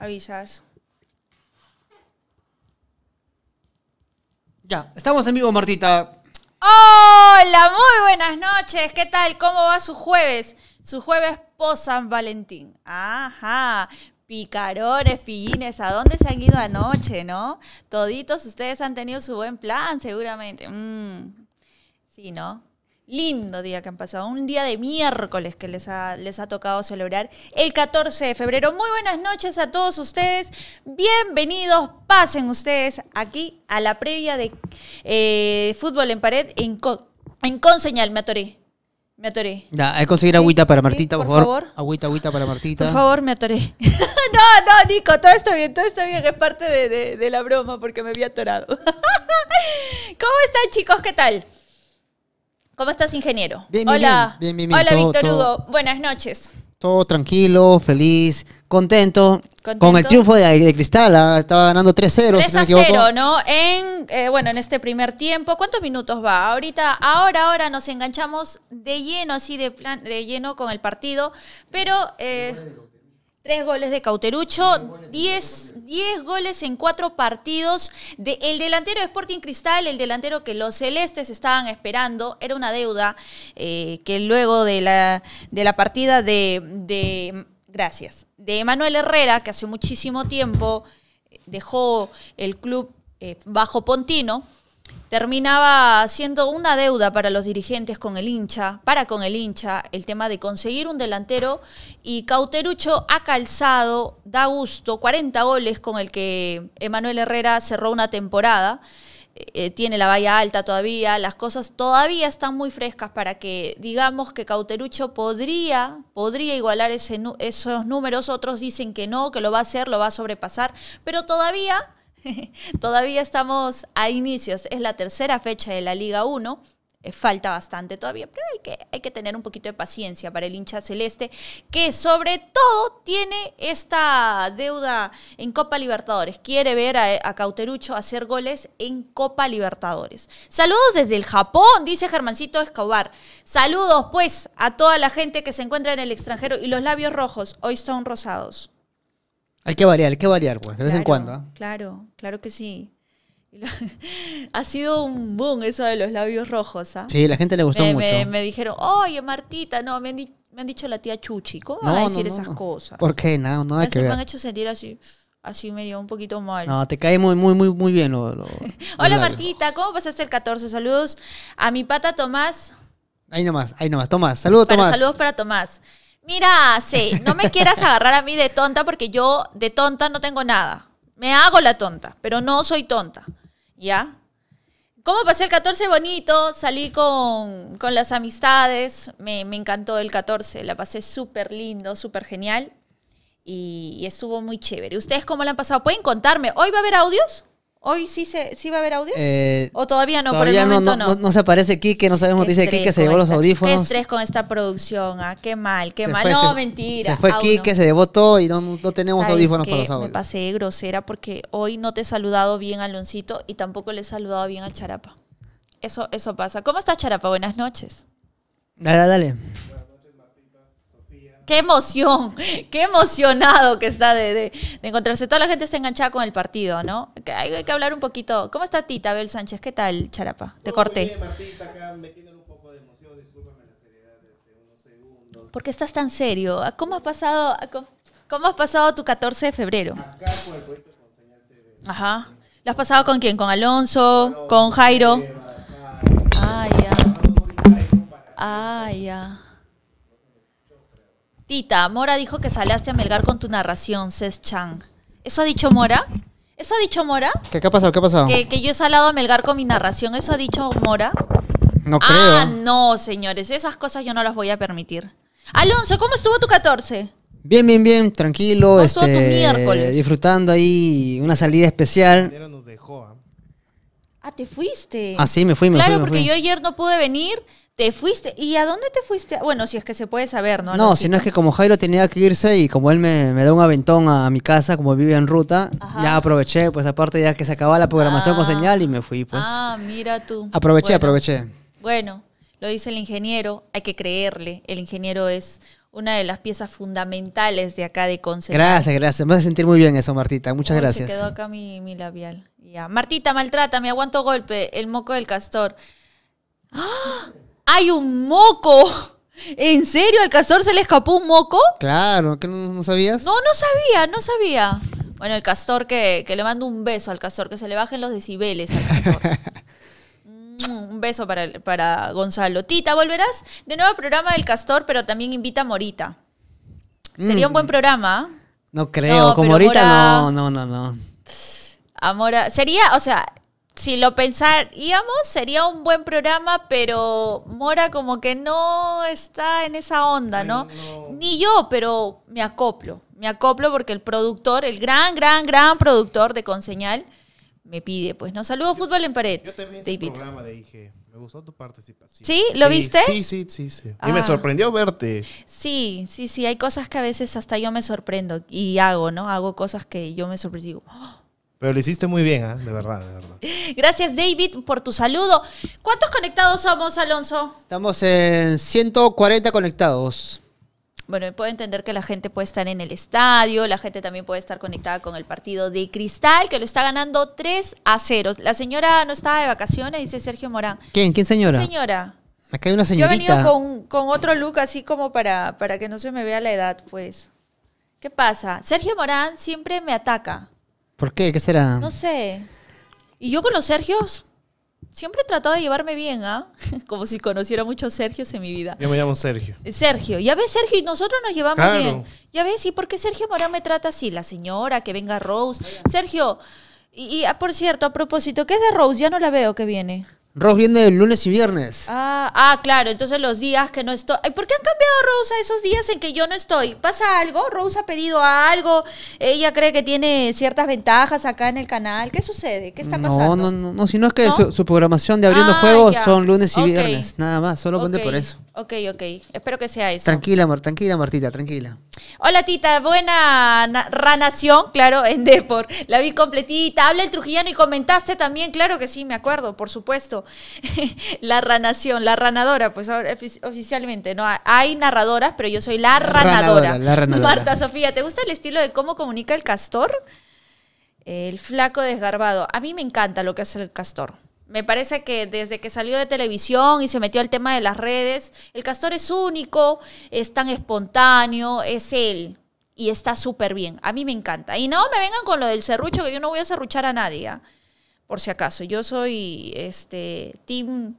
avisas. Ya, estamos en vivo, Martita. Hola, muy buenas noches. ¿Qué tal? ¿Cómo va su jueves? Su jueves post San Valentín. Ajá. Picarones, pillines, ¿a dónde se han ido anoche, no? Toditos ustedes han tenido su buen plan, seguramente. Mm. Sí, ¿no? lindo día que han pasado, un día de miércoles que les ha, les ha tocado celebrar el 14 de febrero. Muy buenas noches a todos ustedes, bienvenidos, pasen ustedes aquí a la previa de eh, Fútbol en Pared en, con, en Conseñal, me atoré. Me atoré. Ya, hay que conseguir agüita para Martita, por, por favor. Agüita, agüita para Martita. Por favor, me atoré. no, no, Nico, todo está bien, todo está bien. Es parte de la broma porque me había atorado. ¿Cómo están, chicos? ¿Qué tal? ¿Cómo estás, ingeniero? Bien, Hola. Hola, Víctor Hugo. Buenas noches. Todo tranquilo, feliz, contento. Con el triunfo de, Cristal, ah, estaba ganando 3-0. 3 0, no En, eh, bueno, en este primer tiempo, ¿cuántos minutos va? Ahorita, ahora, ahora nos enganchamos de lleno, así de, plan, de lleno con el partido, pero... Eh, Tres goles de Cauterucho, diez goles, en cuatro partidos. De, el delantero de Sporting Cristal, el delantero que los celestes estaban esperando, era una deuda eh, que luego de la, de la partida de, de, gracias, de Manuel Herrera, que hace muchísimo tiempo dejó el club eh, bajo Pontino, terminaba siendo una deuda para los dirigentes con el hincha, para con el hincha, el tema de conseguir un delantero y Cauterucho ha calzado, da gusto, 40 goles con el que Emanuel Herrera cerró una temporada. Eh, eh, tiene la valla alta todavía, las cosas todavía están muy frescas para que digamos que Cauterucho podría, podría igualar esos números, otros dicen que no, que lo va a hacer, lo va a sobrepasar, pero todavía todavía estamos a inicios, es la tercera fecha de la Liga 1. Eh, falta bastante todavía, pero hay que, tener un poquito de paciencia para el hincha celeste, que sobre todo tiene esta deuda en Copa Libertadores. Quiere ver a, a Cauterucho hacer goles en Copa Libertadores. Saludos desde el Japón, dice Germancito Escobar. Saludos pues a toda la gente que se encuentra en el extranjero y los labios rojos hoy son rosados. Hay que variar, hay que variar, pues, de vez en cuando. ¿ah? Claro, claro que sí. ha sido un boom eso de los labios rojos, ¿ah? Sí, la gente le gustó mucho. Me, me, dijeron, oye, Martita, no, me han, me dicho la tía Chuchi, ¿cómo no, a decir esas cosas? ¿Por qué? No, no que ver. me han hecho sentir así así un poquito mal. No, te cae muy, muy, muy, bien. Lo, Hola Martita, ¿cómo pasaste el 14? Saludos a mi pata Tomás. Ahí nomás, ahí nomás. Tomás, saludos Tomás. Saludos para Tomás. Mira, sí, no me quieras agarrar a mí de tonta porque yo de tonta no tengo nada. Me hago la tonta, pero no soy tonta. ¿Ya? ¿Cómo pasé el 14 bonito? Salí con, con las amistades, me, encantó el 14, la pasé súper lindo, súper genial y, y, estuvo muy chévere. ¿Ustedes cómo la han pasado? ¿Pueden contarme? ¿Hoy va a haber audios? ¿Hoy sí, se, sí va a haber audio? Eh, ¿O todavía no? por el no, no, no, no. se aparece Kike, no sabemos, dice Kike, se llevó los audífonos. Qué estrés con esta producción, ah, qué mal, qué mal. no, mentira. Se fue Kike, se llevó y no, no tenemos audífonos para los audífonos. Me pasé grosera porque hoy no te he saludado bien a y tampoco le he saludado bien al Charapa. Eso, eso pasa. ¿Cómo estás, Charapa? Buenas noches. Dale, dale qué emoción, qué emocionado que está de, encontrarse. Toda la gente está enganchada con el partido, ¿no? hay, que hablar un poquito. ¿Cómo está Tita, Abel Sánchez? ¿Qué tal, Charapa? Te corté. Bien, un poco de emoción, la seriedad de unos segundos. ¿Por qué estás tan serio? ¿Cómo has pasado, cómo, has pasado tu 14 de febrero? Acá el con Ajá. ¿Lo has pasado con quién? ¿Con Alonso? ¿Con Jairo? ah, ya. Ah, ya. Tita, Mora dijo que salaste a Melgar con tu narración, Cés Chang. ¿Eso ha dicho Mora? ¿Eso ha dicho Mora? ¿Qué, ha pasado? ¿Qué ha pasado? Que, yo he salado a Melgar con mi narración. ¿Eso ha dicho Mora? No creo. Ah, no, señores. Esas cosas yo no las voy a permitir. Alonso, ¿cómo estuvo tu 14? Bien, bien, bien. Tranquilo. ¿Cómo estuvo este, tu miércoles? Disfrutando ahí una salida especial. Nos ¿ah? ah, te fuiste. Ah, sí, me fui, me fui. Claro, porque yo ayer no pude venir te fuiste. ¿Y a dónde te fuiste? Bueno, si es que se puede saber, ¿no? No, si no es que como Jairo tenía que irse y como él me, da un aventón a, mi casa, como vive en ruta, ya aproveché, pues aparte ya que se acababa la programación con ah. señal y me fui, pues. Ah, mira tú. Aproveché, aproveché. Bueno, lo dice el ingeniero, hay que creerle. El ingeniero es una de las piezas fundamentales de acá de Concepción. Gracias, gracias. Me hace sentir muy bien eso, Martita. Muchas gracias. quedó acá mi, labial. Martita, maltrata, me aguanto golpe, el moco del castor. ¡Ah! hay un moco. ¿En serio? ¿Al castor se le escapó un moco? Claro, no, sabías? No, no sabía, no sabía. Bueno, el castor que, le mando un beso al castor, que se le bajen los decibeles al castor. Mm, un beso para, Gonzalo. Tita, volverás de nuevo al programa del castor, pero también invita a Morita. Sería un buen mm. programa. No creo, con como Morita no, no, no, no. Amora, sería, o sea, si lo pensáramos, sería un buen programa, pero Mora como que no está en esa onda, ¿no? Ni yo, pero me acoplo. Me acoplo porque el productor, el gran, gran, gran productor de Conseñal, me pide, pues, ¿no? Saludo Fútbol en Pared. Yo te vi en programa de IG. Me gustó tu participación. ¿Sí? ¿Lo viste? Sí, sí, sí. Y me ah. sorprendió verte. Sí, sí, sí. Hay cosas que a veces hasta yo me sorprendo y hago, ¿no? Hago cosas que yo me sorprendo y digo, ¡Ah! Pero lo hiciste muy bien, ¿ah? de verdad, de verdad. Gracias, David, por tu saludo. ¿Cuántos conectados somos, Alonso? Estamos en 140 conectados. Bueno, puedo entender que la gente puede estar en el estadio, la gente también puede estar conectada con el partido de Cristal, que lo está ganando 3 a 0. La señora no estaba de vacaciones, dice Sergio Morán. ¿Quién? ¿Quién señora? señora. Acá hay una señorita. Yo he venido con, otro look así como para, para que no se me vea la edad, pues. ¿Qué pasa? Sergio Morán siempre me ataca. ¿Por qué? ¿Qué será? No sé. Y yo con los Sergios siempre he tratado de llevarme bien, ¿ah? Como si conociera muchos Sergios en mi vida. Yo me llamo Sergio. Eh, Sergio. Ya ves, Sergio, y nosotros nos llevamos bien. Ya ves, ¿y por qué Sergio Morán me trata así? La señora, que venga Rose. Sergio, y, y ah, por cierto, a propósito, ¿qué es de Rose? Ya no la veo que viene. Rose viene el lunes y viernes. Ah, ah, claro, entonces los días que no estoy. ¿Por qué han cambiado Rose a esos días en que yo no estoy? ¿Pasa algo? ¿Rose ha pedido algo? ¿Ella cree que tiene ciertas ventajas acá en el canal? ¿Qué sucede? ¿Qué está pasando? No, no, no, no es que su, programación de abriendo ah, juegos son lunes y viernes, nada más, solo por eso. Ok, ok. Espero que sea eso. Tranquila, amor, tranquila, Martita, tranquila. Hola, Tita. Buena ranación, claro, en Depor. La vi completita. Habla el trujillano y comentaste también. Claro que sí, me acuerdo, por supuesto. la ranación, la ranadora, pues oficialmente, ¿no? Hay narradoras, pero yo soy la la ranadora. Marta Sofía, ¿te gusta el estilo de cómo comunica el castor? El flaco desgarbado. A mí me encanta lo que hace el castor. Me parece que desde que salió de televisión y se metió al tema de las redes, el castor es único, es tan espontáneo, es él y está súper bien. A mí me encanta. Y no me vengan con lo del serrucho, que yo no voy a serruchar a nadie, ¿ah? por si acaso. Yo soy este team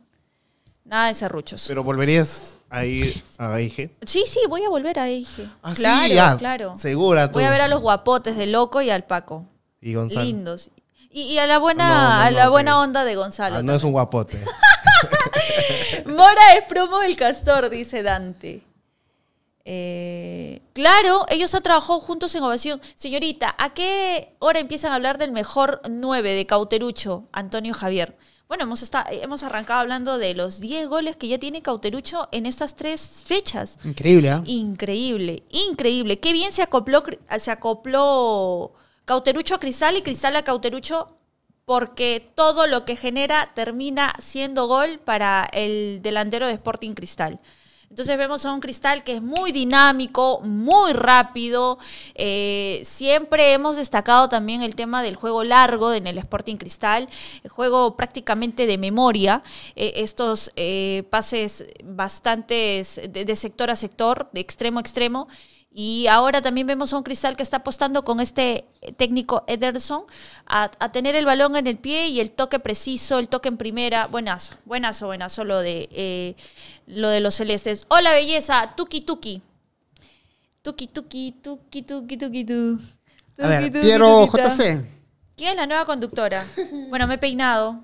nada de serruchos. Pero volverías a ir a IG? Sí, sí, voy a volver a IG. claro, ah, sí, claro. Segura tú. Voy a ver a los guapotes de Loco y al Paco. Y Gonzalo. Lindos. Y, a la buena, a la buena onda de Gonzalo. Ah, no es un guapote. Mora es promo del castor, dice Dante. Eh, claro, ellos han trabajado juntos en Ovación. Señorita, ¿a qué hora empiezan a hablar del mejor 9 de Cauterucho, Antonio Javier? Bueno, hemos, está, hemos arrancado hablando de los 10 goles que ya tiene Cauterucho en estas tres fechas. Increíble, ¿ah? Increíble, increíble. Qué bien se acopló, se acopló Cauterucho a Cristal y Cristal a Cauterucho porque todo lo que genera termina siendo gol para el delantero de Sporting Cristal. Entonces vemos a un cristal que es muy dinámico, muy rápido. Eh, siempre hemos destacado también el tema del juego largo en el Sporting Cristal, el juego prácticamente de memoria, eh, estos eh, pases bastantes de sector a sector, de extremo a extremo. Y ahora también vemos a un Cristal que está apostando con este eh, técnico Ederson a, a, tener el balón en el pie y el toque preciso, el toque en primera. Buenazo, buenazo, buenazo lo de, eh, lo de los celestes. Hola belleza, tuki tuki. Tuki tuki, tuki tuki, tuki tuki. A ver, Piero JC. ¿Quién es la nueva conductora? Bueno, me he peinado,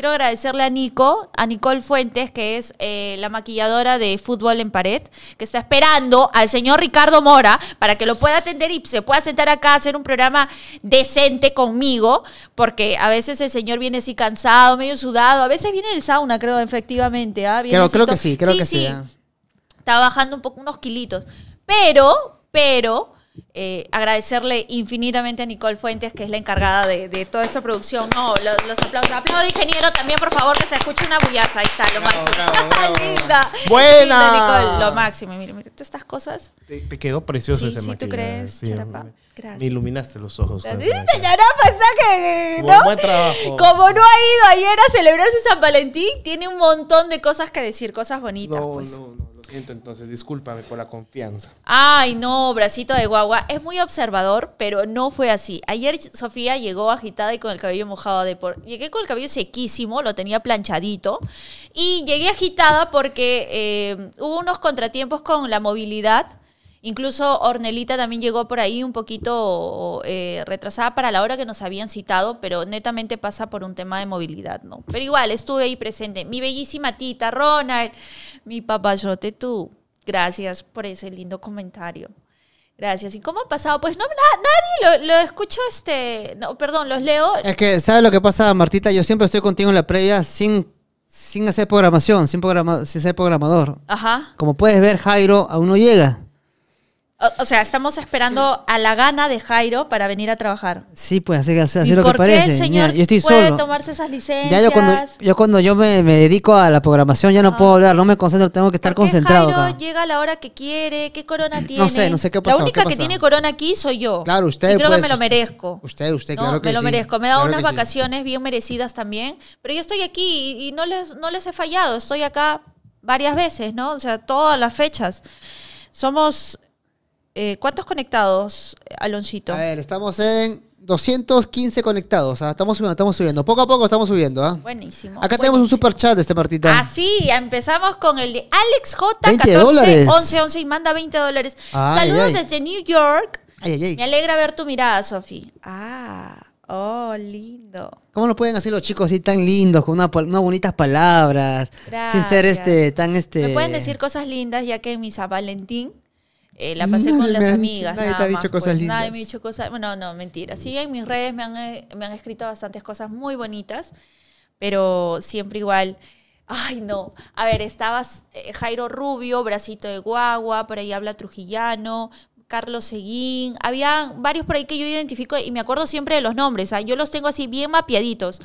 Quiero agradecerle a Nico, a Nicole Fuentes, que es eh, la maquilladora de Fútbol en Pared, que está esperando al señor Ricardo Mora para que lo pueda atender y se pueda sentar acá a hacer un programa decente conmigo, porque a veces el señor viene así cansado, medio sudado, a veces viene el sauna, creo, efectivamente. ¿ah? creo, que sí, creo que sí. Está bajando un poco unos kilitos. Pero, pero eh, agradecerle infinitamente a Nicole Fuentes, que es la encargada de, toda esta producción. No, los, los aplausos. Aplaudo, ingeniero, también, por favor, que se escuche una bullaza. Ahí está, lo máximo. Linda. Buena. Nicole, lo máximo. mira mira todas estas cosas. Te, quedó precioso sí, sí, ¿tú crees? Me iluminaste los ojos. no pues, ¿no? Buen, Como no ha ido ayer a celebrarse San Valentín, tiene un montón de cosas que decir, cosas bonitas. No, pues. no, no, lo siento entonces, discúlpame por la confianza. Ay, no, bracito de guagua. Es muy observador, pero no fue así. Ayer Sofía llegó agitada y con el cabello mojado de por. Llegué con el cabello sequísimo, lo tenía planchadito. Y llegué agitada porque eh, hubo unos contratiempos con la movilidad Incluso Ornelita también llegó por ahí un poquito eh, retrasada para la hora que nos habían citado, pero netamente pasa por un tema de movilidad, ¿no? Pero igual, estuve ahí presente. Mi bellísima tita Ronald, mi papayote tú. Gracias por ese lindo comentario. Gracias. ¿Y cómo ha pasado? Pues no, nadie lo, lo, escucho, este, no, perdón, los leo. Es que, ¿sabes lo que pasa, Martita? Yo siempre estoy contigo en la previa sin sin hacer programación, sin, programa, sin ser programador. Ajá. Como puedes ver, Jairo aún no llega. O, sea, estamos esperando a la gana de Jairo para venir a trabajar. Sí, pues así que ¿Y lo que parece. El señor yo estoy puede tomarse esas licencias. Ya yo cuando yo, me, dedico a la programación ya no puedo ah. hablar, no me concentro, tengo que estar qué concentrado. Jairo llega a la hora que quiere, qué corona tiene. No sé, no sé qué pasa. La única que tiene corona aquí soy yo. Claro, usted. Y creo que pues, me lo merezco. Usted, usted, no, claro que Me lo merezco. Me he dado unas vacaciones bien merecidas también, pero yo estoy aquí y, y no, les, no les he fallado. Estoy acá varias veces, ¿no? O sea, todas las fechas. Somos eh, ¿Cuántos conectados, Aloncito? A ver, estamos en 215 conectados. Ah, estamos subiendo, estamos subiendo. Poco a poco estamos subiendo. Ah. Buenísimo. Acá tenemos un super chat de este Ah, Así, empezamos con el de Alex J. dólares. 11, 11 y manda 20 dólares. Saludos desde New York. Ay, Me alegra ver tu mirada, Sofi. Ah. Oh, lindo. ¿Cómo lo pueden hacer los chicos así tan lindos, con unas bonitas palabras, Gracias. sin ser este tan este? Me pueden este decir cosas lindas, ya que misa mi San Valentín eh, la pasé con las amigas. nadie nada ha dicho cosas pues, lindas. Nadie me ha dicho cosas. Bueno, no, mentira. Sí, en mis redes eh, me han, escrito bastantes cosas muy bonitas, pero siempre igual. Ay, no. A ver, estabas eh, Jairo Rubio, Bracito de Guagua, por ahí habla Trujillano, Carlos Seguín. Había varios por ahí que yo identifico y me acuerdo siempre de los nombres. ¿ah? Yo los tengo así bien mapeaditos.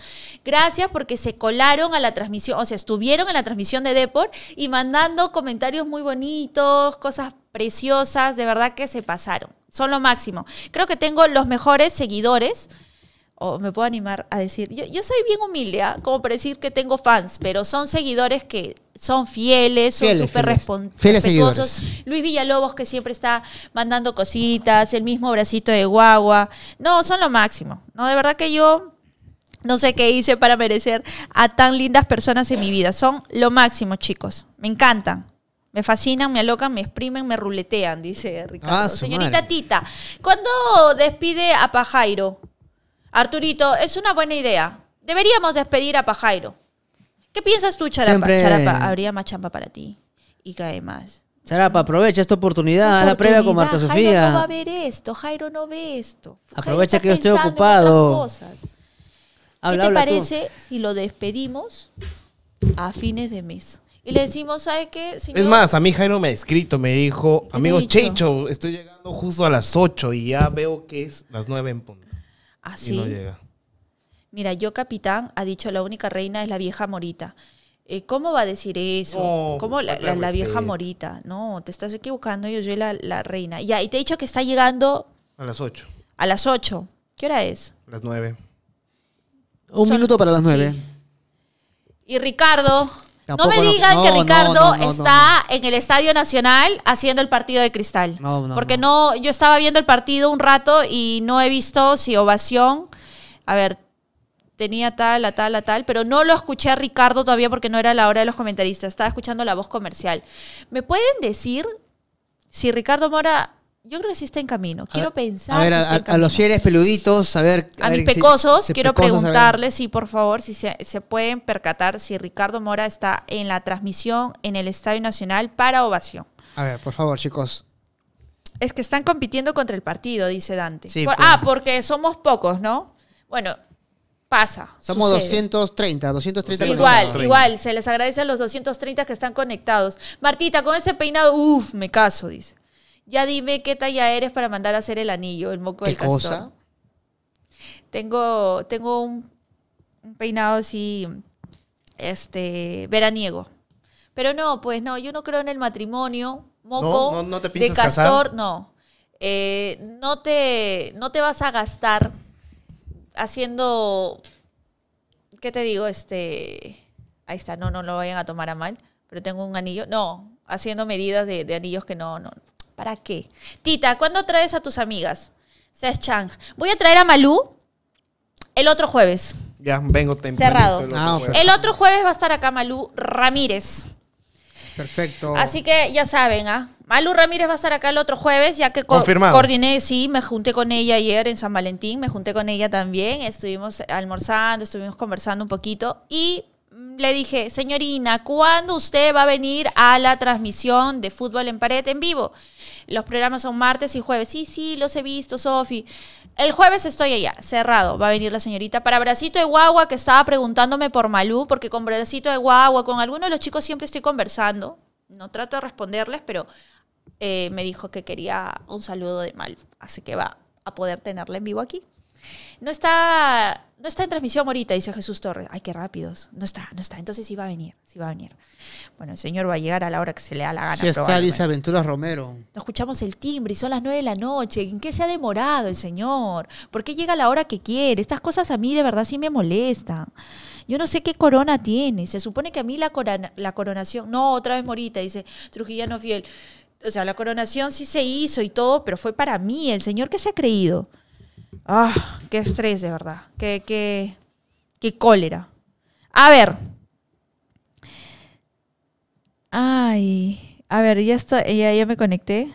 Gracias porque se colaron a la transmisión, o sea, estuvieron en la transmisión de Deport y mandando comentarios muy bonitos, cosas preciosas, de verdad que se pasaron. Son lo máximo. Creo que tengo los mejores seguidores. O me puedo animar a decir, yo, soy bien humilde, ¿ah? como para decir que tengo fans, pero son seguidores que son fieles, son súper respetuosos. Luis Villalobos que siempre está mandando cositas, el mismo bracito de guagua. No, son lo máximo. No, de verdad que yo no sé qué hice para merecer a tan lindas personas en mi vida. Son lo máximo, chicos. Me encantan. Me fascinan, me alocan, me exprimen, me ruletean, dice Ricardo. Ah, Señorita Tita, ¿cuándo despide a Pajairo? Arturito, es una buena idea. Deberíamos despedir a Pajairo. ¿Qué piensas tú, Charapa? habría más champa para ti. Y cae más. Charapa, aprovecha esta oportunidad, la previa con Marta Sofía. Jairo no va a ver esto, Jairo no ve esto. Aprovecha que yo estoy ocupado. ¿Qué te parece si lo despedimos a fines de mes? Y le decimos, ¿sabe qué? Es más, a mí Jairo me ha escrito, me dijo, amigo Checho, estoy llegando justo a las 8 y ya veo que es las 9 en punto. Así. ¿Ah, y no llega. Mira, yo, capitán, ha dicho, la única reina es la vieja morita. Eh, ¿Cómo va a decir eso? ¿Cómo la, vieja morita? No, te estás equivocando, yo soy la, reina. Ya, y te he dicho que está llegando... A las 8. A las 8. ¿Qué hora es? las 9. Un minuto para las 9. Y Ricardo, no me digan que Ricardo está en el Estadio Nacional haciendo el partido de cristal. porque no. yo estaba viendo el partido un rato y no he visto si ovación. A ver, tenía tal, la tal, la tal, pero no lo escuché a Ricardo todavía porque no era la hora de los comentaristas. Estaba escuchando la voz comercial. ¿Me pueden decir si Ricardo Mora yo creo que sí está en camino. Quiero pensar. A ver, a, los fieles peluditos, a ver. A, mis pecosos, quiero preguntarles si por favor, si se, pueden percatar si Ricardo Mora está en la transmisión en el Estadio Nacional para ovación. A ver, por favor, chicos. Es que están compitiendo contra el partido, dice Dante. Pues. Ah, porque somos pocos, ¿no? Bueno, pasa. Somos 230, 230. Igual, igual, se les agradece a los 230 que están conectados. Martita, con ese peinado, uff, me caso, dice. Ya dime qué talla eres para mandar a hacer el anillo, el moco de del castor. cosa? Tengo, tengo un, peinado así, este, veraniego. Pero no, pues no, yo no creo en el matrimonio, moco, no, de castor, no. Eh, no, te, no te vas a gastar haciendo, ¿qué te digo? Este, ahí está, no, no lo vayan a tomar a mal, pero tengo un anillo, no, haciendo medidas de, de anillos que no, no, ¿Para qué? Tita, ¿cuándo traes a tus amigas? Seas Chang. Voy a traer a Malú el otro jueves. Ya, vengo temprano. Cerrado. Ah, el otro, jueves va a estar acá Malú Ramírez. Perfecto. Así que ya saben, ¿ah? Malú Ramírez va a estar acá el otro jueves, ya que coordiné, sí, me junté con ella ayer en San Valentín, me junté con ella también, estuvimos almorzando, estuvimos conversando un poquito y le dije, señorina, ¿cuándo usted va a venir a la transmisión de Fútbol en Pared en vivo? Los programas son martes y jueves. Sí, sí, los he visto, Sofi. El jueves estoy allá, cerrado. Va a venir la señorita para Bracito de Guagua, que estaba preguntándome por Malú, porque con Bracito de Guagua, con alguno de los chicos siempre estoy conversando. No trato de responderles, pero eh, me dijo que quería un saludo de Malú. Así que va a poder tenerla en vivo aquí. No está, no está en transmisión Morita dice Jesús Torres. Ay, qué rápidos. No está, no está. Entonces sí va a venir, sí va a venir. Bueno, el señor va a llegar a la hora que se le da la gana. Sí está, dice Aventura Romero. Nos escuchamos el timbre y son las nueve de la noche. ¿En qué se ha demorado el señor? ¿Por qué llega a la hora que quiere? Estas cosas a mí de verdad sí me molestan. Yo no sé qué corona tiene. Se supone que a mí la, la coronación... No, otra vez Morita, dice no Fiel. O sea, la coronación sí se hizo y todo, pero fue para mí. El señor que se ha creído. Ah, qué estrés, de verdad. Qué, qué, qué cólera. A ver. Ay, a ver, ya está, ya, ya me conecté.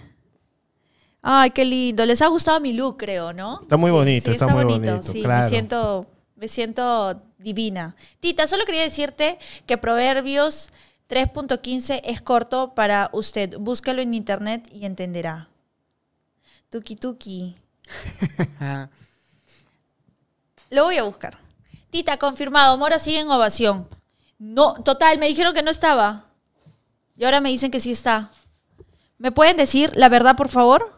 Ay, qué lindo. Les ha gustado mi look, creo, ¿no? Está muy bonito, está, muy bonito. sí, me siento, me siento divina. Tita, solo quería decirte que Proverbios 3.15 es corto para usted. Búscalo en internet y entenderá. Tuki tuki. Lo voy a buscar. Tita, confirmado. Mora sigue en ovación. No, total, me dijeron que no estaba. Y ahora me dicen que sí está. ¿Me pueden decir la verdad, por favor?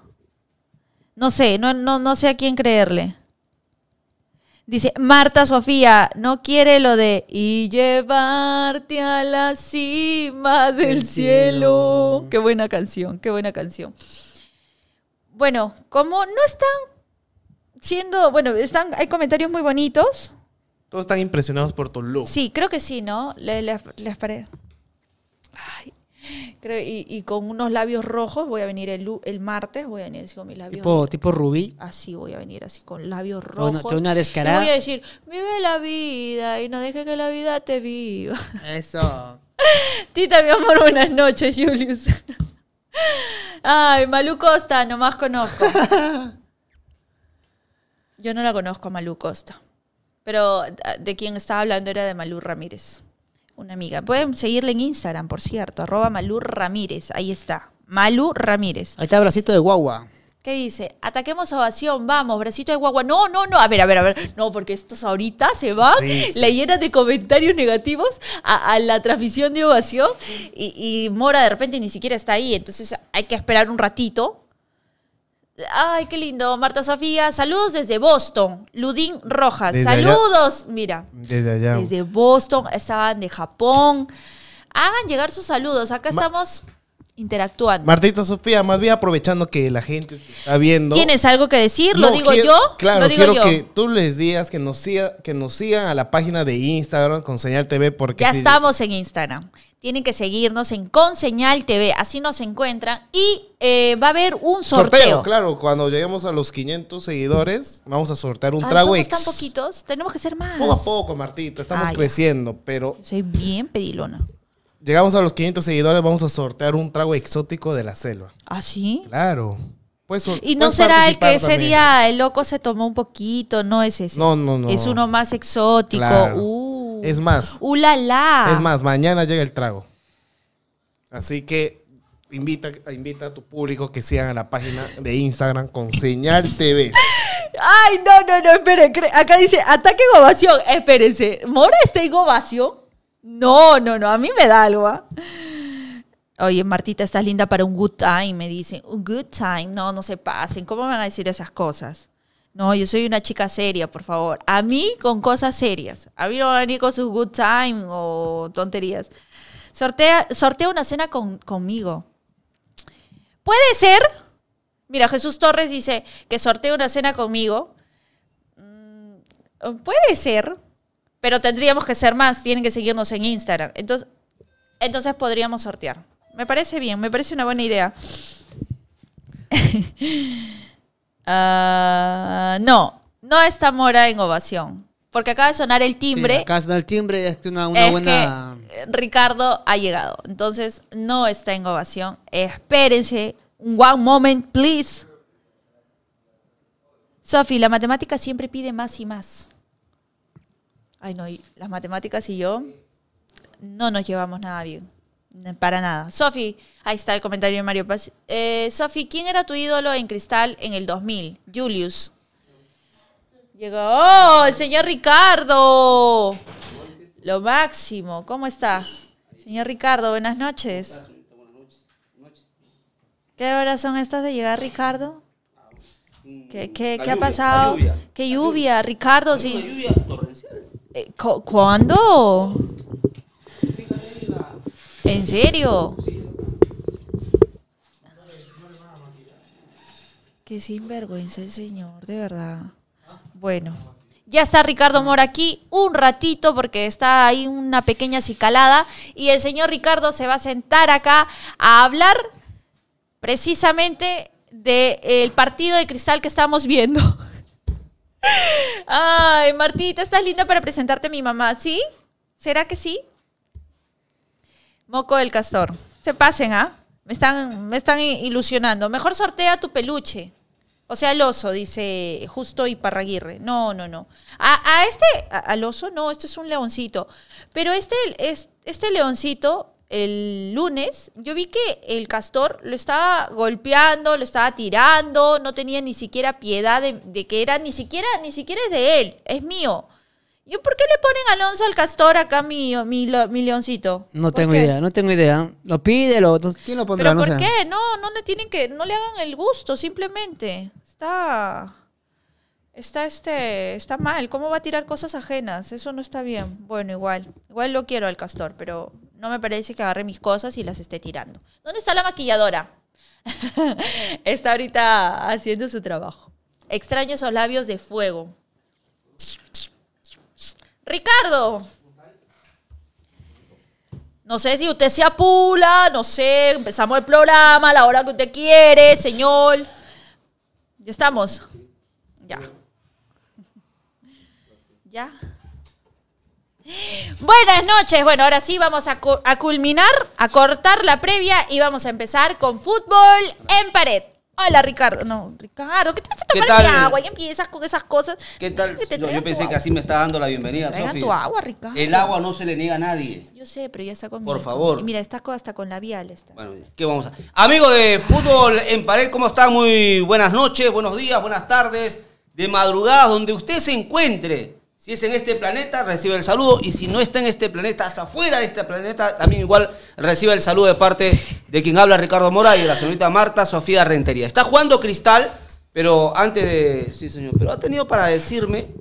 No sé, no, no, sé a quién creerle. Dice Marta Sofía, no quiere lo de y llevarte a la cima del cielo. Qué buena canción, qué buena canción. Bueno, como no están siendo, bueno, están, hay comentarios muy bonitos. Todos están impresionados por tu look. Sí, creo que sí, ¿no? Les Ay, creo, y, con unos labios rojos voy a venir el, el martes, voy a venir así con mis labios. ¿Tipo, tipo rubí? Así voy a venir, así con labios rojos. Una, una descarada. Y voy a decir, vive la vida y no deje que la vida te viva. Eso. Tita, mi amor, buenas noches, Julius. Ay, Malu Costa, nomás conozco. Yo no la conozco a Malu Costa. Pero ah, de quien estaba hablando era de Malú Ramírez, una amiga. Pueden seguirle en Instagram, por cierto, arroba Malú Ramírez. Ahí está, Malú Ramírez. Ahí está el bracito de guagua. ¿Qué dice? Ataquemos ovación, vamos, bracito de guagua. No, no, no. A ver, a ver, a ver. No, porque estos ahorita se van, le de comentarios negativos a, la transmisión de ovación y, Mora de repente ni siquiera está ahí. Entonces hay que esperar un ratito. Ay, qué lindo. Marta Sofía, saludos desde Boston. Ludín Rojas, saludos. Mira. Desde allá. Desde Boston, estaban de Japón. Hagan llegar sus saludos. Acá estamos interactuando. Martita Sofía, más bien aprovechando que la gente está viendo. ¿Tienes algo que decir? ¿Lo digo yo? Claro, quiero que tú les digas que nos, siga, que nos sigan a la página de Instagram con Señal TV porque... Ya estamos en Instagram. Tienen que seguirnos en Conseñal TV, así nos encuentran. Y eh, va a haber un sorteo. Sorteo, claro. Cuando lleguemos a los 500 seguidores, vamos a sortear un ah, trago. tan poquitos, tenemos que ser más. Poco a poco, Martita, estamos ah, creciendo, pero... Soy bien pedilona llegamos a los 500 seguidores, vamos a sortear un trago exótico de la selva. ¿Ah, sí? Claro. Pues, ¿Y no será el que ese día el loco se tomó un poquito? No es ese. No, no, no. Es uno más exótico. Uh. Es más. Uh, la, Es más, mañana llega el trago. Así que invita, invita a tu público que sigan la página de Instagram con Señal TV. Ay, no, no, no, espere. Acá dice ataque en Espérense. ¿Mora está en ovación? No, no, no, a mí me da algo. ¿ah? Oye, Martita, estás linda para un good time, me dicen. Un good time, no, no se pasen. ¿Cómo me van a decir esas cosas? No, yo soy una chica seria, por favor. A mí con cosas serias. A mí no van a venir con sus good time o tonterías. Sortea, una cena conmigo. Puede ser. Mira, Jesús Torres dice que sortea una cena conmigo. Mm, puede ser. Pero tendríamos que ser más, tienen que seguirnos en Instagram. Entonces, entonces podríamos sortear. Me parece bien, me parece una buena idea. Ah, no, no está Mora en ovación. Porque acaba de sonar el timbre. el timbre es que una, buena. Eh, Ricardo ha llegado. Entonces no está en ovación. Espérense. One moment, please. Sofi, la matemática siempre pide más y más. Ay, no, las matemáticas y yo no nos llevamos nada bien. Para nada. Sofi, ahí está el comentario de Mario Paz. Eh, Sofi, ¿quién era tu ídolo en Cristal en el 2000? Julius. Llegó ¡Oh, el señor Ricardo. Lo máximo. ¿Cómo está? Señor Ricardo, buenas noches. ¿Qué horas son estas de llegar, Ricardo? ¿Qué, ha pasado? ¿Qué lluvia? Ricardo, sí. Lluvia torrencial. Eh, ¿Cuándo? ¿En serio? Qué sinvergüenza el señor, de verdad. Bueno, ya está Ricardo Mora aquí un ratito porque está ahí una pequeña cicalada y el señor Ricardo se va a sentar acá a hablar precisamente del el partido de cristal que estamos viendo. Ay, Martita, estás linda para presentarte a mi mamá, ¿sí? ¿Será que sí? Moco del castor. Se pasen, ¿ah? Me están, me están ilusionando. Mejor sortea tu peluche. O sea, el oso, dice Justo y Parraguirre. No, no, no. A, este, al oso, no, esto es un leoncito. Pero este, este leoncito el lunes, yo vi que el castor lo estaba golpeando, lo estaba tirando, no tenía ni siquiera piedad de, que era, ni siquiera, ni siquiera es de él, es mío. ¿Yo por qué le ponen Alonso al castor acá mi, mi, leoncito? No tengo idea, no tengo idea. Lo pide, ¿quién lo pondrá? ¿Pero por qué? No, no le tienen que, no le hagan el gusto, simplemente. Está, está este, está mal. ¿Cómo va a tirar cosas ajenas? Eso no está bien. Bueno, igual, igual lo quiero al castor, pero no me parece que agarre mis cosas y las esté tirando. ¿Dónde está la maquilladora? está ahorita haciendo su trabajo. Extraño esos labios de fuego. Ricardo. No sé si usted se apula, no sé, empezamos el programa a la hora que usted quiere, señor. ¿Ya estamos? Ya. ¿Ya? Buenas noches. Bueno, ahora sí vamos a, culminar, a cortar la previa y vamos a empezar con fútbol en pared. Hola Ricardo, no, Ricardo, ¿qué te vas a agua? empiezas con esas cosas. ¿Qué tal? yo pensé que así me está dando la bienvenida, Sofía. tu agua, Ricardo. El agua no se le niega a nadie. Yo sé, pero ya está conmigo. Por favor. mira, está hasta con vial. está. Bueno, ¿qué vamos a? Amigo de fútbol en pared, ¿cómo está? Muy buenas noches, buenos días, buenas tardes, de madrugada, donde usted se encuentre. Si es en este planeta, recibe el saludo. Y si no está en este planeta, hasta fuera de este planeta, también igual recibe el saludo de parte de quien habla Ricardo Mora y de la señorita Marta Sofía Rentería. Está jugando Cristal, pero antes de. Sí, señor. Pero ha tenido para decirme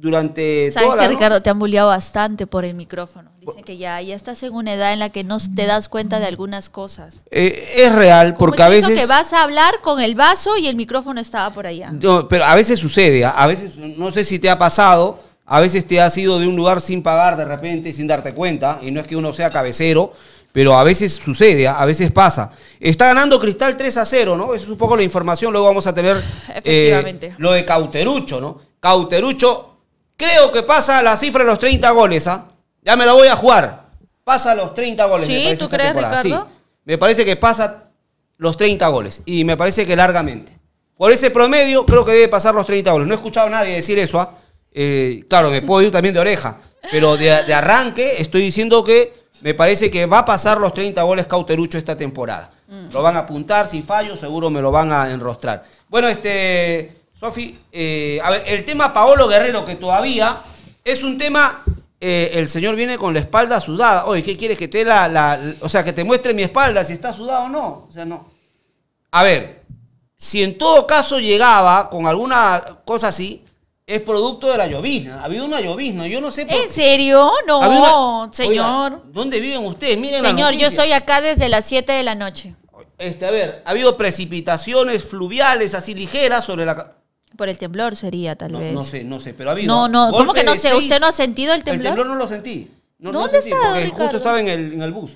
durante Sabes que Ricardo te han bulleado bastante por el micrófono. Dicen que ya, ya estás en una edad en la que no te das cuenta de algunas cosas. Eh, es real, porque a veces. Eso que vas a hablar con el vaso y el micrófono estaba por allá. pero a veces sucede, ¿ah? a veces, no sé si te ha pasado, a veces te has ido de un lugar sin pagar de repente, sin darte cuenta, y no es que uno sea cabecero, pero a veces sucede, ¿ah? a veces pasa. Está ganando Cristal 3 a 0, ¿no? Eso es un poco la información, luego vamos a tener eh, lo de Cauterucho, ¿no? Cauterucho Creo que pasa la cifra de los 30 goles, ¿ah? Ya me lo voy a jugar. Pasa los 30 goles. Sí, me parece ¿tú crees, temporada. Sí. Me parece que pasa los 30 goles. Y me parece que largamente. Por ese promedio, creo que debe pasar los 30 goles. No he escuchado a nadie decir eso, ¿ah? Eh, claro, me puedo ir también de oreja. Pero de, arranque estoy diciendo que me parece que va a pasar los 30 goles Cauterucho esta temporada. Mm. Lo van a apuntar, si fallo, seguro me lo van a enrostrar. Bueno, este. Sofi, eh, a ver, el tema Paolo Guerrero, que todavía es un tema. Eh, el señor viene con la espalda sudada. Oye, ¿qué quieres que te la, O sea, que te muestre mi espalda, si está sudada o no. O sea, no. A ver, si en todo caso llegaba con alguna cosa así, es producto de la llovizna. Ha habido una llovizna, yo no sé por... ¿En serio? No, señor. ¿Dónde viven ustedes? Miren Señor, yo soy acá desde las 7 de la noche. Este, a ver, ha habido precipitaciones fluviales así ligeras sobre la... Por el temblor sería, tal vez. No sé, no sé, pero ha habido. No, no, ¿cómo que no sé? ¿Usted no ha sentido el temblor? El temblor no lo sentí. No, ¿Dónde sentí, estaba, Porque justo estaba en el, bus.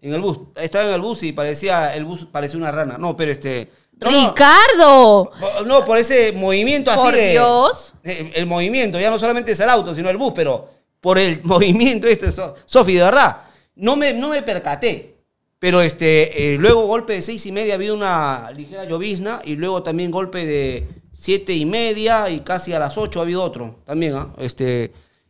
En el bus. Estaba en el bus y parecía, el bus parecía una rana. No, pero este. ¡Ricardo! No, por ese movimiento así. ¡Por de, Dios! El, movimiento, ya no solamente es el auto, sino el bus, pero por el movimiento este. Sofi, de verdad, no me, no me percaté. Pero este, eh, luego golpe de seis y media ha habido una ligera llovizna y luego también golpe de siete y media y casi a las ocho ha habido otro también, ¿ah? este,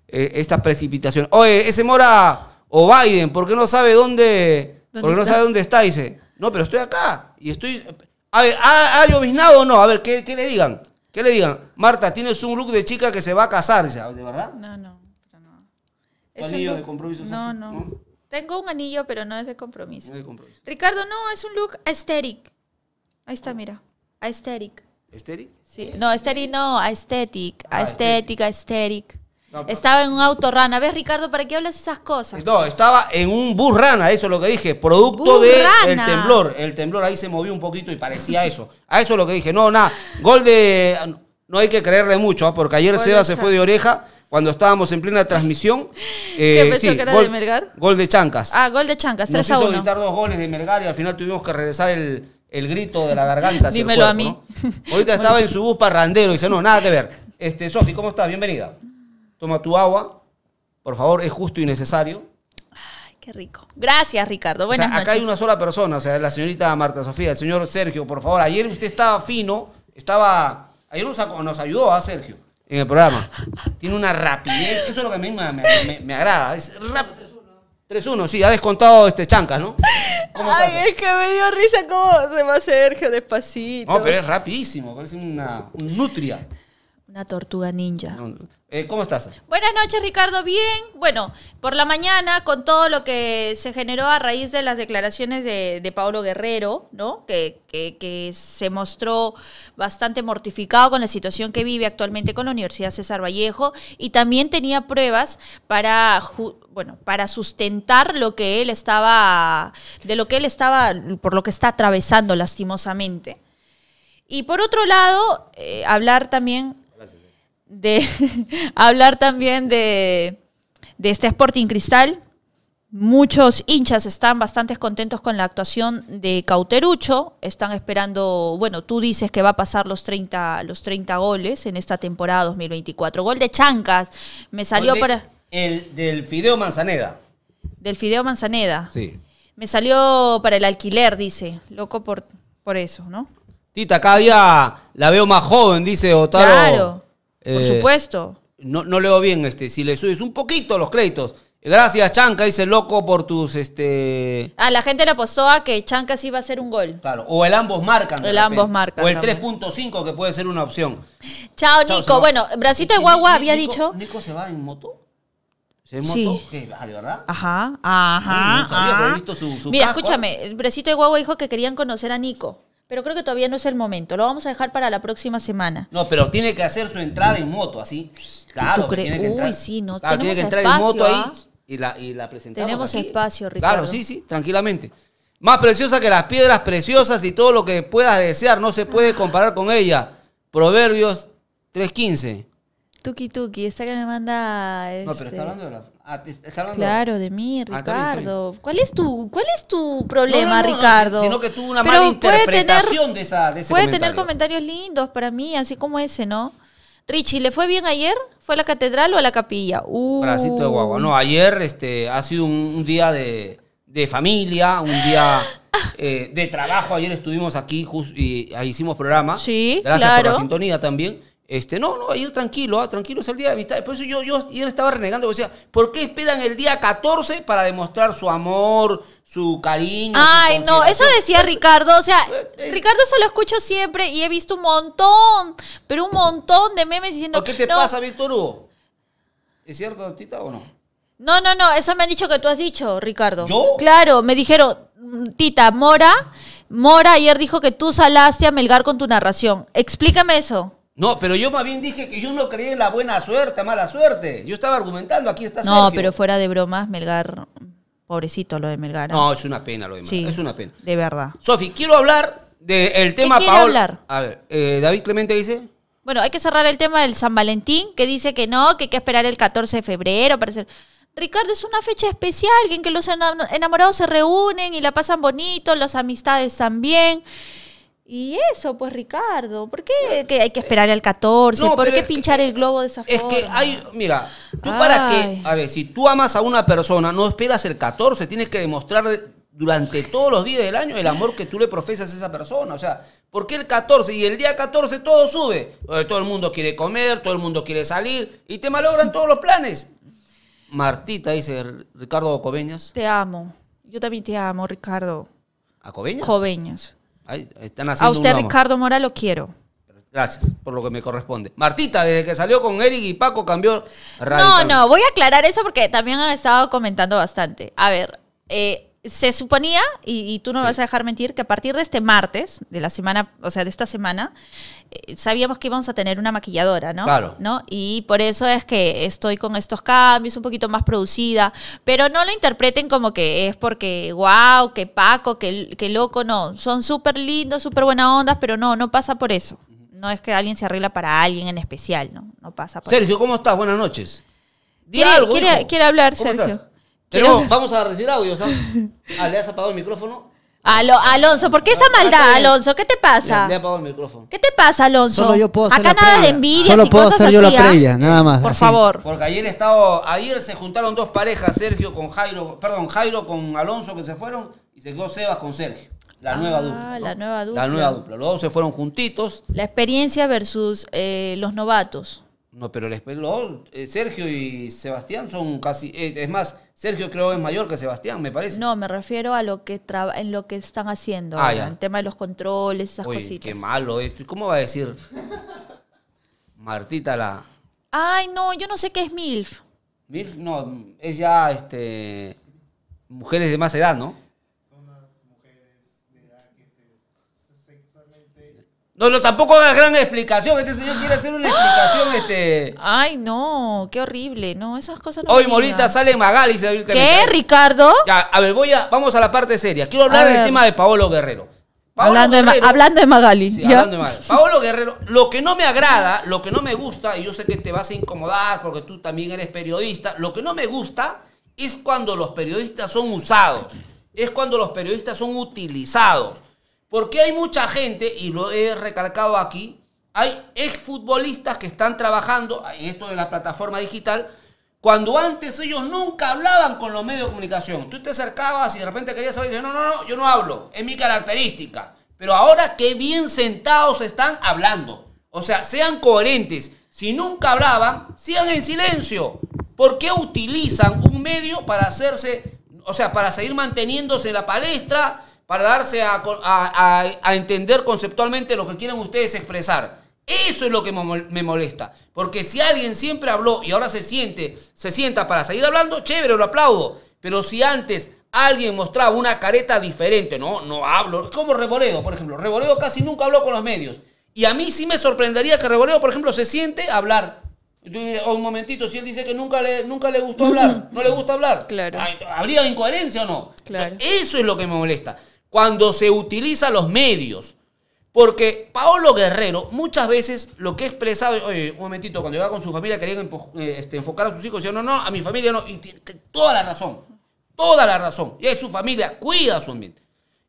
eh, esta este, precipitación. Oye, ese Mora o Biden, ¿por no sabe dónde, porque no sabe dónde está? Dice, no, pero estoy acá y estoy... A ver, ¿ha, lloviznado o no? A ver, ¿qué, le digan? ¿Qué le digan? Marta, tienes un look de chica que se va a casar, ¿de verdad? No, no, pero no. ¿Un anillo de compromiso? No, no, Tengo un anillo, pero no es de compromiso. Ricardo, no, es un look aesthetic. Ahí está, mira. Aesthetic. Estéric, Sí. No, estéric, no, Aesthetic, estética, ah, Aesthetic, Aesthetic. estaba en un auto rana. ¿Ves, Ricardo, para qué hablas esas cosas? No, estaba en un bus rana, eso es lo que dije. Producto del temblor. El temblor ahí se movió un poquito y parecía eso. A eso es lo que dije. No, nada. Gol de. No hay que creerle mucho, ¿ah? porque ayer Seba se fue de oreja cuando estábamos en plena transmisión. ¿Qué eh, pensó que era de Melgar? Gol de Chancas. Ah, gol de Chancas, 3 a 1. Nos hizo gritar dos goles de Melgar y al final tuvimos que regresar el, el grito de la garganta. Hacia Dímelo a mí. ¿no? Ahorita estaba en su bus parrandero y dice, no, nada que ver. Este, Sofi, ¿cómo estás? Bienvenida. Toma tu agua, por favor, es justo y necesario. Ay, qué rico. Gracias, Ricardo. Buenas o Acá hay una sola persona, o sea, la señorita Marta Sofía, el señor Sergio, por favor. Ayer usted estaba fino, estaba... Ayer nos, nos ayudó a ¿ah, Sergio en el programa. Tiene una rapidez, eso es lo que a mí me, me, me agrada. Es rápido 3-1, sí, ha descontado este Chancas, ¿no? Ay, es que me dio risa cómo se va a hacer despacito. No, pero es rapidísimo, parece una nutria. Una tortuga ninja. Eh, ¿Cómo estás? Buenas noches, Ricardo. Bien. Bueno, por la mañana, con todo lo que se generó a raíz de las declaraciones de, de Guerrero, ¿no? Que, se mostró bastante mortificado con la situación que vive actualmente con la Universidad César Vallejo y también tenía pruebas para. Bueno, para sustentar lo que él estaba, de lo que él estaba, por lo que está atravesando lastimosamente. Y por otro lado, eh, hablar también de hablar también de, este Sporting Cristal. Muchos hinchas están bastante contentos con la actuación de Cauterucho. Están esperando, bueno, tú dices que va a pasar los 30, los goles en esta temporada 2024. Gol de Chancas. Me salió para. El del Fideo Manzaneda. Del Fideo Manzaneda. Sí. Me salió para el alquiler, dice. Loco por, por eso, ¿no? Tita, cada día la veo más joven, dice Otaro. Claro. Por eh, supuesto. No, no leo bien, este, si le subes un poquito los créditos. Gracias, Chanca, dice loco por tus este. Ah, la gente le apostó a que Chanca sí va a ser un gol. Claro. O el ambos marcan. ambos marcan. O el 3.5, que puede ser una opción. Chao, Nico. Bueno, Bracito de Guagua había dicho. ¿Nico se va en moto? ¿Se va en moto? ¿Qué? ¿De verdad? Ajá, ajá. Mira, escúchame, Bracito de Guagua dijo que querían conocer a Nico. Pero creo que todavía no es el momento. Lo vamos a dejar para la próxima semana. No, pero tiene que hacer su entrada en moto, así. Claro, tiene que entrar. Uy, sí, no, tiene que entrar en moto ahí ¿ah? y la, y la presentamos. Tenemos espacio, Ricardo. Claro, sí, sí, tranquilamente. Más preciosa que las piedras preciosas y todo lo que puedas desear no se puede ah. comparar con ella. Proverbios 3.15. Tuki Tuki, esa que me manda. Este... No, pero está este, hablando de la. Ah, claro, de mí, ah, Ricardo. ¿Cuál es tu, cuál es tu problema, Ricardo? no, no, sino que tuvo una mala interpretación de esa de ese Puede tener comentarios lindos para mí, así como ese, ¿no? Richie, ¿le fue bien ayer? ¿Fue a la catedral o a la capilla? Uh. Bracito de guagua. No, ayer este, ha sido un, día de, de, familia, un día eh, de trabajo. Ayer estuvimos aquí y hicimos programa. Sí, Gracias por la sintonía también. Este, no, no, ir tranquilo, ah, tranquilo es el día de amistad. Por eso yo, yo, él estaba renegando, decía, ¿por qué esperan el día 14 para demostrar su amor, su cariño? Ay, no, eso decía Ricardo, o sea, eh, eh, eh. Ricardo eso lo escucho siempre y he visto un montón, pero un montón de memes diciendo... ¿Qué te pasa, Víctor Hugo? ¿Es cierto, Tita, o no? No, no, no, eso me han dicho que tú has dicho, Ricardo. ¿Yo? Claro, me dijeron, Tita, Mora, Mora ayer dijo que tú salaste a Melgar con tu narración. Explícame eso. No, pero yo más bien dije que yo no creía en la buena suerte, mala suerte. Yo estaba argumentando, aquí está No, pero fuera de bromas, Melgar, pobrecito lo de Melgar. ¿ah? No, es una pena lo de Melgar, es una pena. De verdad. Sofi, quiero hablar del tema ¿Qué hablar? A ver, eh, David Clemente dice... Bueno, hay que cerrar el tema del San Valentín, que dice que no, que hay que esperar el 14 de febrero para ser... Ricardo, es una fecha especial en que los enamorados se reúnen y la pasan bonito, las amistades también. Y eso, pues Ricardo, ¿por qué hay que esperar al 14? ¿Por qué pinchar el globo de esa es forma? Es que hay, mira, tú para qué, a ver, si tú amas a una persona, no esperas el 14, tienes que demostrar durante todos los días del año el amor que tú le profesas a esa persona. O sea, ¿por qué el 14? Y el día 14 todo sube. Todo el mundo quiere comer, todo el mundo quiere salir y te malogran todos los planes. Martita dice Ricardo Coveñas. Te amo. Yo también te amo, Ricardo. ¿A Coveñas? Coveñas están A usted, Ricardo Mora, lo quiero. Gracias por lo que me corresponde. Martita, desde que salió con Eric y Paco cambió No, no, voy a aclarar eso porque también han estado comentando bastante. A ver, eh, se suponía, y, tú no vas a dejar mentir, que a partir de este martes, de la semana, o sea, de esta semana, eh, sabíamos que íbamos a tener una maquilladora, ¿no? Claro. ¿No? Y por eso es que estoy con estos cambios, un poquito más producida, pero no lo interpreten como que es porque, wow, que Paco, que, loco, no. Son súper lindos, súper buenas ondas, pero no, no pasa por eso. No es que alguien se arregla para alguien en especial, ¿no? No pasa por Sergio, ¿cómo estás? Buenas noches. ¿Quiere, hablar, Sergio. Pero vamos a recibir ¿sabes? Ah, le has apagado el micrófono. Alonso, ¿por qué esa maldad, Alonso? ¿Qué te pasa? Le, he apagado el micrófono. ¿Qué te pasa, Alonso? Solo yo puedo hacer Acá nada de envidia. Solo puedo hacer yo la ¿ah? previa, nada más. Por favor. Porque ayer estaba ayer se juntaron dos parejas, Sergio con Jairo, perdón, Jairo con Alonso que se fueron y se quedó Sebas con Sergio. La nueva ah, dupla. Ah, La nueva dupla. La nueva dupla. Los dos se fueron juntitos. La experiencia versus eh, los novatos. No, pero el espelón eh, Sergio y Sebastián son casi. es más, Sergio creo es mayor que Sebastián, me parece. No, me refiero a lo que en lo que están haciendo. Ah, el tema de los controles, esas cositas. Qué malo. Este, ¿Cómo va a decir Martita la. Ay, no, yo no sé qué es MILF. MILF, no, es ya este. Mujeres de más edad, ¿no? No, no, tampoco hagas gran explicación. Este señor quiere hacer una explicación, ¡Ah! este. Ay, no, qué horrible. No, esas cosas no. Hoy Molita sale Magali, David que... ¿Qué, Ricardo? Ya, a ver, voy a, vamos a la parte seria. Quiero hablar del tema de Paolo Guerrero. hablando, de hablando, Magali. Sí, Paolo Guerrero, lo que no me agrada, lo que no me gusta, y yo sé que te vas a incomodar porque tú también eres periodista, lo que no me gusta es cuando los periodistas son usados, es cuando los periodistas son utilizados. Porque hay mucha gente, y lo he recalcado aquí, hay exfutbolistas que están trabajando en esto de la plataforma digital, cuando antes ellos nunca hablaban con los medios de comunicación. Tú te acercabas y de repente querías saber, no, no, no, yo no hablo, es mi característica. Pero ahora qué bien sentados están hablando. O sea, sean coherentes. Si nunca hablaban, sigan en silencio. ¿Por qué utilizan un medio para hacerse, o sea, para seguir manteniéndose en la palestra, para darse a, entender conceptualmente lo que quieren ustedes expresar. Eso es lo que me molesta. Porque si alguien siempre habló y ahora se siente, se sienta para seguir hablando, chévere, lo aplaudo. Pero si antes alguien mostraba una careta diferente, no, no hablo. Es como Reboredo, por ejemplo. Reboredo casi nunca habló con los medios. Y a mí sí me sorprendería que Reboredo, por ejemplo, se siente hablar. O oh, un momentito, si él dice que nunca le, nunca le gustó hablar, no le gusta hablar. Claro. ¿Habría incoherencia o no? Claro. Eso es lo que me molesta cuando se utilizan los medios. Porque Paolo Guerrero muchas veces lo que expresado, oye, un momentito, cuando iba con su familia querían eh, este, enfocar a sus hijos, decía, no, no, a mi familia no, y tiene toda la razón, toda la razón, y es su familia, cuida su ambiente.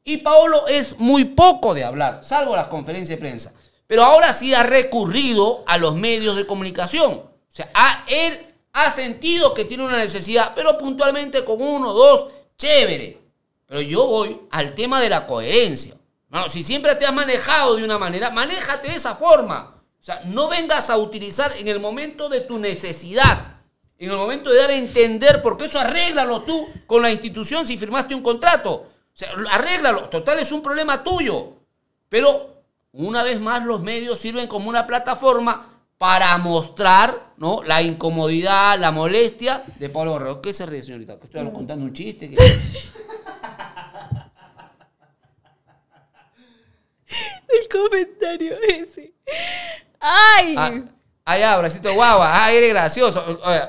Y Paolo es muy poco de hablar, salvo las conferencias de prensa, pero ahora sí ha recurrido a los medios de comunicación, o sea, él ha sentido que tiene una necesidad, pero puntualmente con uno, dos, chévere, pero yo voy al tema de la coherencia. si siempre te has manejado de una manera, manéjate de esa forma. O sea, no vengas a utilizar en el momento de tu necesidad, en el momento de dar a entender, porque eso arréglalo tú con la institución si firmaste un contrato. O sea, arréglalo. Total, es un problema tuyo. Pero una vez más, los medios sirven como una plataforma para mostrar ¿no? la incomodidad, la molestia de Pablo Borrero. ¿Qué se ríe, señorita? estoy contando un chiste. el comentario ese. ¡Ay! Ah, ya bracito guagua. Ah, eres gracioso.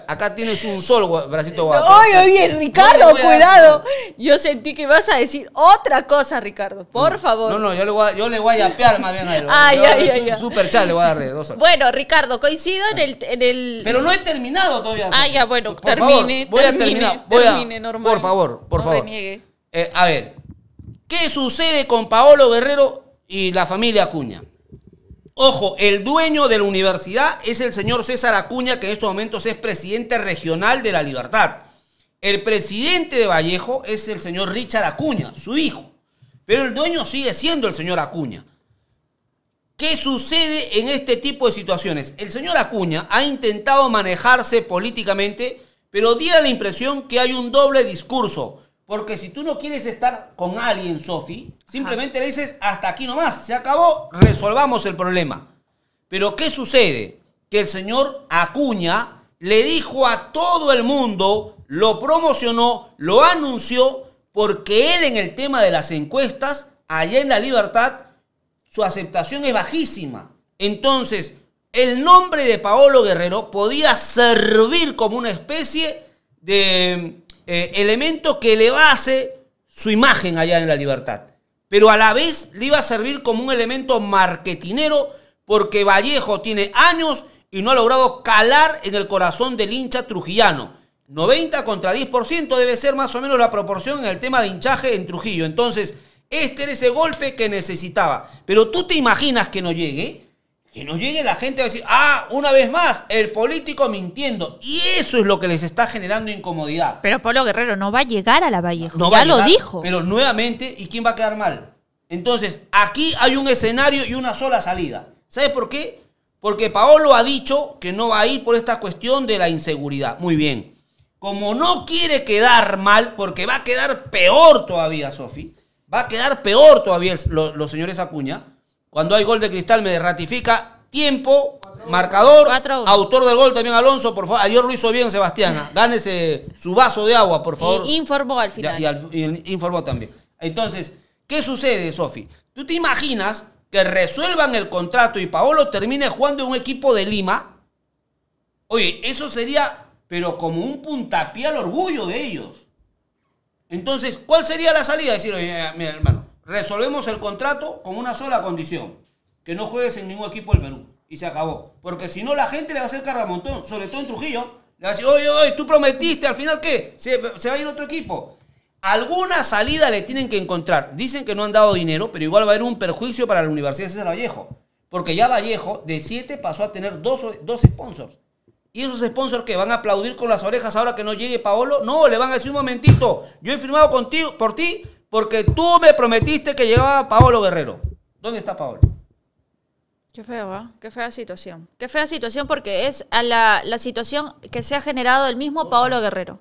acá tienes un sol, bracito guagua. ay oye, Ricardo, cuidado. Yo sentí que vas a decir otra cosa, Ricardo. Por mm. favor. No, no, yo le voy a, yo le voy a más bien a él. Ay, ay, ay, Super chat le voy a dar de dos Bueno, Ricardo, coincido en ah. el, en el. Pero no he terminado todavía. Ah, ya, bueno, termine, termine. Voy a terminar. termine, normal. Por favor, por favor. Eh, a ver, ¿qué sucede con Paolo Guerrero y la familia Acuña. Ojo, el dueño de la universidad es el señor César Acuña, que en estos momentos es presidente regional de la Libertad. El presidente de Vallejo es el señor Richard Acuña, su hijo. Pero el dueño sigue siendo el señor Acuña. ¿Qué sucede en este tipo de situaciones? El señor Acuña ha intentado manejarse políticamente, pero diera la impresión que hay un doble discurso porque si tú no quieres estar con alguien, Sofi, simplemente le dices, hasta aquí nomás, se acabó, resolvamos el problema. Pero ¿qué sucede? Que el señor Acuña le dijo a todo el mundo, lo promocionó, lo anunció, porque él en el tema de las encuestas, allá en la libertad, su aceptación es bajísima. Entonces, el nombre de Paolo Guerrero podía servir como una especie de eh, elemento que le hacer su imagen allá en la libertad. Pero a la vez le iba a servir como un elemento marketinero porque Vallejo tiene años y no ha logrado calar en el corazón del hincha trujillano. 90 contra 10% debe ser más o menos la proporción en el tema de hinchaje en Trujillo. Entonces, este era ese golpe que necesitaba. Pero tú te imaginas que no llegue. Que no llegue la gente a decir, ah, una vez más, el político mintiendo. Y eso es lo que les está generando incomodidad. Pero Pablo Guerrero no va a llegar a la Vallejo. No ya va lo dijo. Pero nuevamente, ¿y quién va a quedar mal? Entonces, aquí hay un escenario y una sola salida. ¿Sabes por qué? Porque Paolo ha dicho que no va a ir por esta cuestión de la inseguridad. Muy bien. Como no quiere quedar mal, porque va a quedar peor todavía, Sofi, va a quedar peor todavía los señores Acuña, cuando hay gol de Cristal me ratifica tiempo, marcador, autor del gol también Alonso, por favor. Ayer lo hizo bien Sebastián. Gánese su vaso de agua, por favor. Y informó al final. Y, informó también. Entonces, ¿qué sucede, Sofi? ¿Tú te imaginas que resuelvan el contrato y Paolo termine jugando en un equipo de Lima? Oye, eso sería, pero como un puntapié al orgullo de ellos. Entonces, ¿cuál sería la salida? Decir, oye, mira, hermano, resolvemos el contrato con una sola condición, que no juegues en ningún equipo del Perú. Y se acabó. Porque si no, la gente le va a hacer carramontón, sobre todo en Trujillo. Le va a decir, oye, oye, tú prometiste, al final, ¿qué? Se, va a ir otro equipo. Alguna salida le tienen que encontrar. Dicen que no han dado dinero, pero igual va a haber un perjuicio para la Universidad de César Vallejo. Porque ya Vallejo, de siete pasó a tener dos, dos sponsors. ¿Y esos sponsors que van a aplaudir con las orejas ahora que no llegue Paolo? No, le van a decir un momentito, yo he firmado contigo, por ti, porque tú me prometiste que llevaba a Paolo Guerrero. ¿Dónde está Paolo? Qué feo, ¿eh? Qué fea situación. Qué fea situación porque es a la, situación que se ha generado el mismo Paolo Guerrero.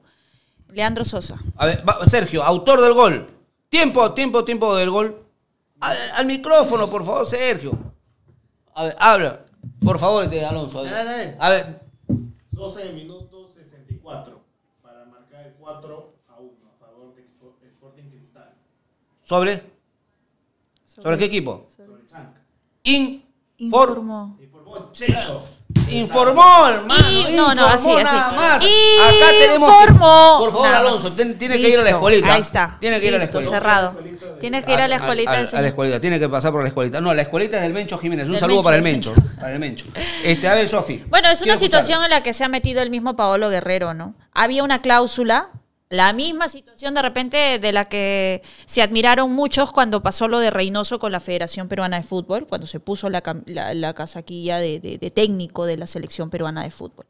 Leandro Sosa. A ver, Sergio, autor del gol. Tiempo, tiempo, tiempo del gol. Al, micrófono, por favor, Sergio. A ver, habla. Por favor, de este, Alonso. A ver. A ver. 12 minutos 64 para marcar el 4 ¿Sobre? ¿Sobre, qué equipo? Sobre informó. Informó Checho. Informó, hermano. no, no, así, nada Acá tenemos. Informó. por favor, Alonso, tiene que ir a la escuelita. Ahí está. Tiene que ir a la escuelita. cerrado. Tiene que ir a la escuelita. A, la escuelita, tiene que pasar por la escuelita. No, la escuelita es del Mencho Jiménez. Un saludo para el Mencho. Para el Mencho. Este, a ver, Sofi. Bueno, es una situación en la que se ha metido el mismo Paolo Guerrero, ¿no? Había una cláusula la misma situación de repente de la que se admiraron muchos cuando pasó lo de Reynoso con la Federación Peruana de Fútbol, cuando se puso la, casaquilla de, técnico de la Selección Peruana de Fútbol.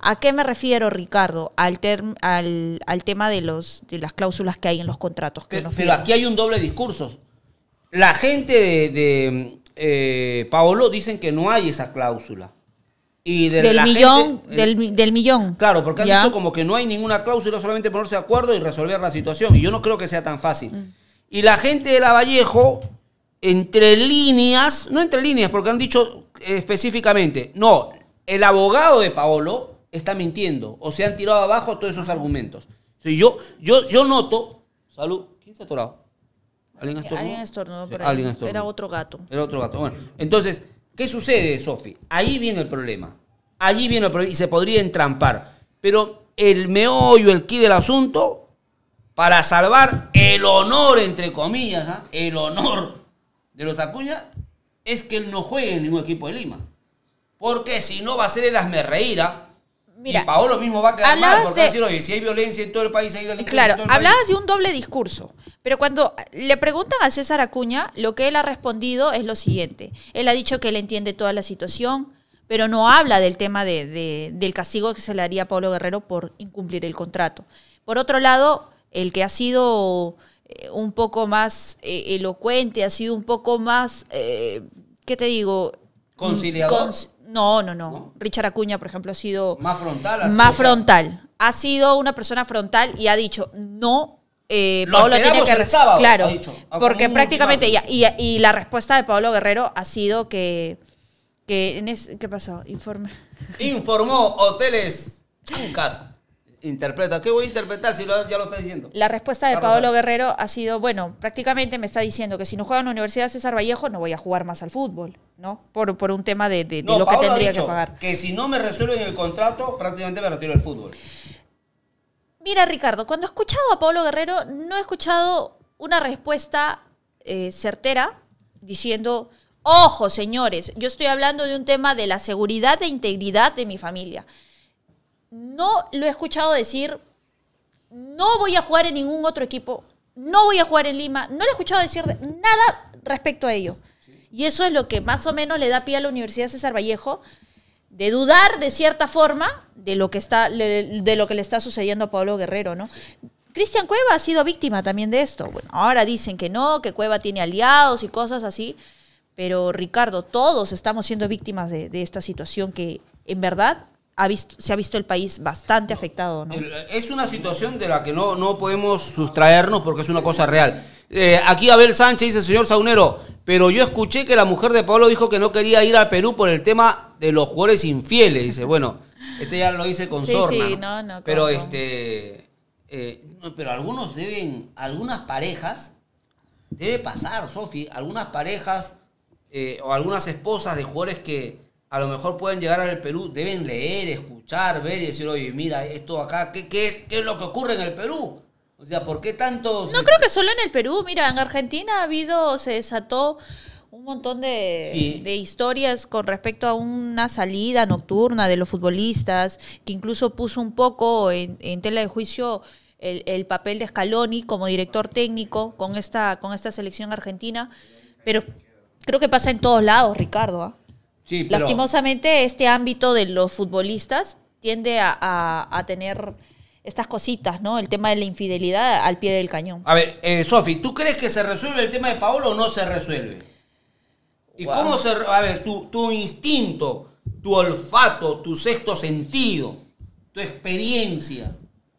¿A qué me refiero, Ricardo? Al, tema de, los, de las cláusulas que hay en los contratos. Que pero, aquí hay un doble discurso. La gente de, eh, Paolo dicen que no hay esa cláusula. Y del, millón, del, millón. Claro, porque han dicho como que no hay ninguna cláusula, solamente ponerse de acuerdo y resolver la situación. Y yo no creo que sea tan fácil. Mm. Y la gente de Lavallejo, entre líneas, no entre líneas, porque han dicho específicamente, no, el abogado de Paolo está mintiendo o se han tirado abajo todos esos argumentos. yo, yo, yo noto, salud, ¿quién se ha atorado? ¿Alguien ha eh, estornudado. Alguien ha sí, Era otro gato. Era otro gato. Bueno, entonces, ¿Qué sucede, Sofi? Ahí viene el problema. Allí viene el problema y se podría entrampar. Pero el meollo, el quid del asunto, para salvar el honor, entre comillas, ¿ah? el honor de los Acuña, es que él no juegue en ningún equipo de Lima. Porque si no va a ser el Asmerreira. ¿ah? Mira, y Paolo mismo va a quedar mal porque si hay violencia en todo el país, Claro, hablabas de un doble discurso, pero cuando le preguntan a César Acuña, lo que él ha respondido es lo siguiente. Él ha dicho que él entiende toda la situación, pero no habla del tema de, del castigo que se le haría a Paolo Guerrero por incumplir el contrato. Por otro lado, el que ha sido eh, un poco más eh, elocuente, ha sido un poco más, eh, ¿qué te digo? Conciliador. No, no, no, Richard Acuña, por ejemplo, ha sido... Más frontal. más frontal. Ha sido una persona frontal y ha dicho, no eh, Guerrero claro, porque prácticamente y, y, la respuesta de Pablo Guerrero ha sido que, que en qué pasó informe informó hoteles Ancas interpreta. ¿Qué voy a interpretar si ya lo está diciendo? La respuesta de Pablo Guerrero ha sido, bueno, prácticamente me está diciendo que si no juega en la Universidad César Vallejo no voy a jugar más al fútbol, ¿no? Por, por un tema de, lo que tendría que pagar. Que si no me resuelven el contrato, prácticamente me retiro del fútbol. Mira, Ricardo, cuando he escuchado a Paolo Guerrero, no he escuchado una respuesta eh, certera diciendo, ojo, señores, yo estoy hablando de un tema de la seguridad e integridad de mi familia no lo he escuchado decir, no voy a jugar en ningún otro equipo, no voy a jugar en Lima, no lo he escuchado decir nada respecto a ello. Y eso es lo que más o menos le da pie a la Universidad César Vallejo de dudar de cierta forma de lo que, está, de lo que le está sucediendo a Pablo Guerrero, ¿no? Cristian Cueva ha sido víctima también de esto. Bueno, ahora dicen que no, que Cueva tiene aliados y cosas así, pero Ricardo, todos estamos siendo víctimas de esta situación que en verdad se ha visto el país bastante afectado. Es una situación de la que no, no podemos sustraernos porque es una cosa real. Eh, aquí Abel Sánchez dice, señor Saunero, pero yo escuché que la mujer de Pablo dijo que no quería ir al Perú por el tema de los jugadores infieles. Dice, bueno, este ya lo dice con Sorna. pero este. Eh, pero algunos deben, algunas parejas, debe pasar, Sofi, algunas parejas eh, o algunas esposas de jugadores que, a lo mejor pueden llegar al Perú, deben leer, escuchar, ver y decir, oye, mira, esto acá, ¿qué, qué, es, qué es lo que ocurre en el Perú? O sea, ¿por qué tanto...? No creo que solo en el Perú, mira, en Argentina ha habido, se desató un montón de, historias con respecto a una salida nocturna de los futbolistas, que incluso puso un poco en, tela de juicio el, papel de Scaloni como director técnico con esta, con esta selección argentina. Pero creo que pasa en todos lados, Ricardo. ¿ah? Sí, Lastimosamente, este ámbito de los futbolistas tiende a, tener estas cositas, ¿no? El tema de la infidelidad al pie del cañón. A ver, eh, Sofi, ¿tú crees que se resuelve el tema de Paolo o no se resuelve? ¿Y cómo se... A ver, tu, tu instinto, tu olfato, tu sexto sentido, tu experiencia,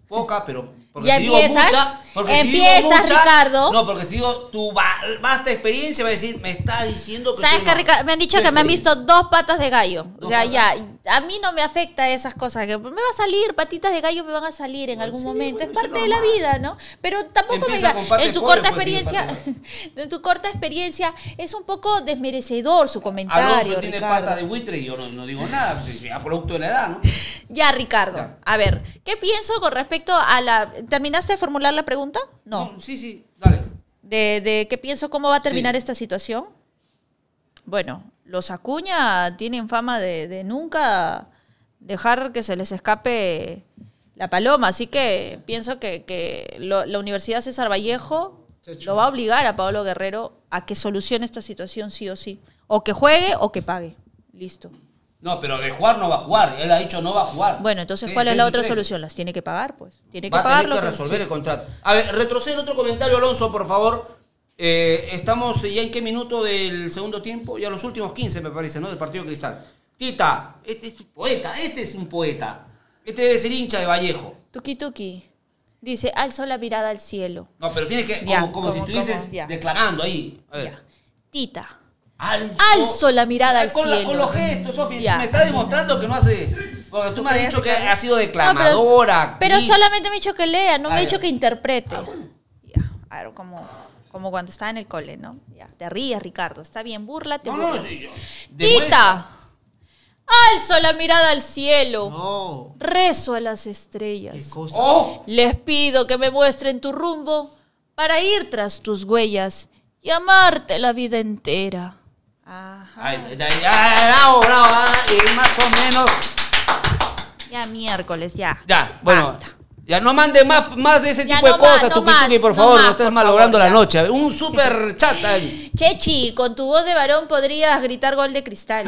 poca, pero porque ya empiezas, empiezas, Ricardo. No, porque si digo tu vasta experiencia, va a decir, me está diciendo que. ¿Sabes que Ricardo? Me han dicho que me han visto dos patas de gallo. o sea, ya, a mí no me afecta esas cosas. Que me va a salir, patitas de gallo me van a salir en pues algún momento. es parte de la vida, ¿no? Pero tampoco me en tu corta pues, experiencia, en tu corta experiencia, es un poco desmerecedor su comentario. Alonso tiene patas de buitre y yo no, digo nada, pues, a producto de la edad, ¿no? Ya, Ricardo. A ver, ¿qué pienso con respecto a la ¿Terminaste de formular la pregunta? No. sí, sí, dale. De, qué pienso, cómo va a terminar esta situación. Bueno, los Acuña tienen fama de, nunca dejar que se les escape la paloma, así que pienso que, la Universidad César Vallejo lo va a obligar a Pablo Guerrero a que solucione esta situación sí o sí, o que juegue o que pague. Listo. No, pero de jugar no va a jugar. Él ha dicho no va a jugar. Bueno, entonces, ¿cuál es la otra solución? Las tiene que pagar, pues. Tiene que va a Tiene que resolver el contrato. A ver, retrocede otro comentario, Alonso, por favor. Eh, estamos ya en qué minuto del segundo tiempo? Ya los últimos 15, me parece, ¿no? Del partido Cristal. Tita, este es un poeta, este es un poeta. Este debe ser hincha de Vallejo. Tuki Tuki. Dice, alzó la mirada al cielo. No, pero tienes que, como, como, tú si declarando ahí. Tita Alzo, la mirada al cielo. con los gestos, Sofi, me está demostrando que no hace... tú me has dicho que ha sido declamadora. pero, solamente me ha dicho que lea, no me ha dicho que interprete. Ah, como, como cuando estaba en el cole, ¿no? Te ríes, Ricardo, está bien, burlate. No, burla. no, Tita, alzo la mirada al cielo. No. Rezo a las estrellas. Oh. Oh. Les pido que me muestren tu rumbo para ir tras tus huellas y amarte la vida entera. Ajá. Ay, ya, ya, ya, ah, y más o menos. Ya miércoles, ya. Ya, bueno. Ya no mande más, de ese tipo de cosas, tu tuki, por favor, no estés malogrando la noche. ¿eh? Un super chat ahí. Chechi, con tu voz de varón podrías gritar gol de cristal.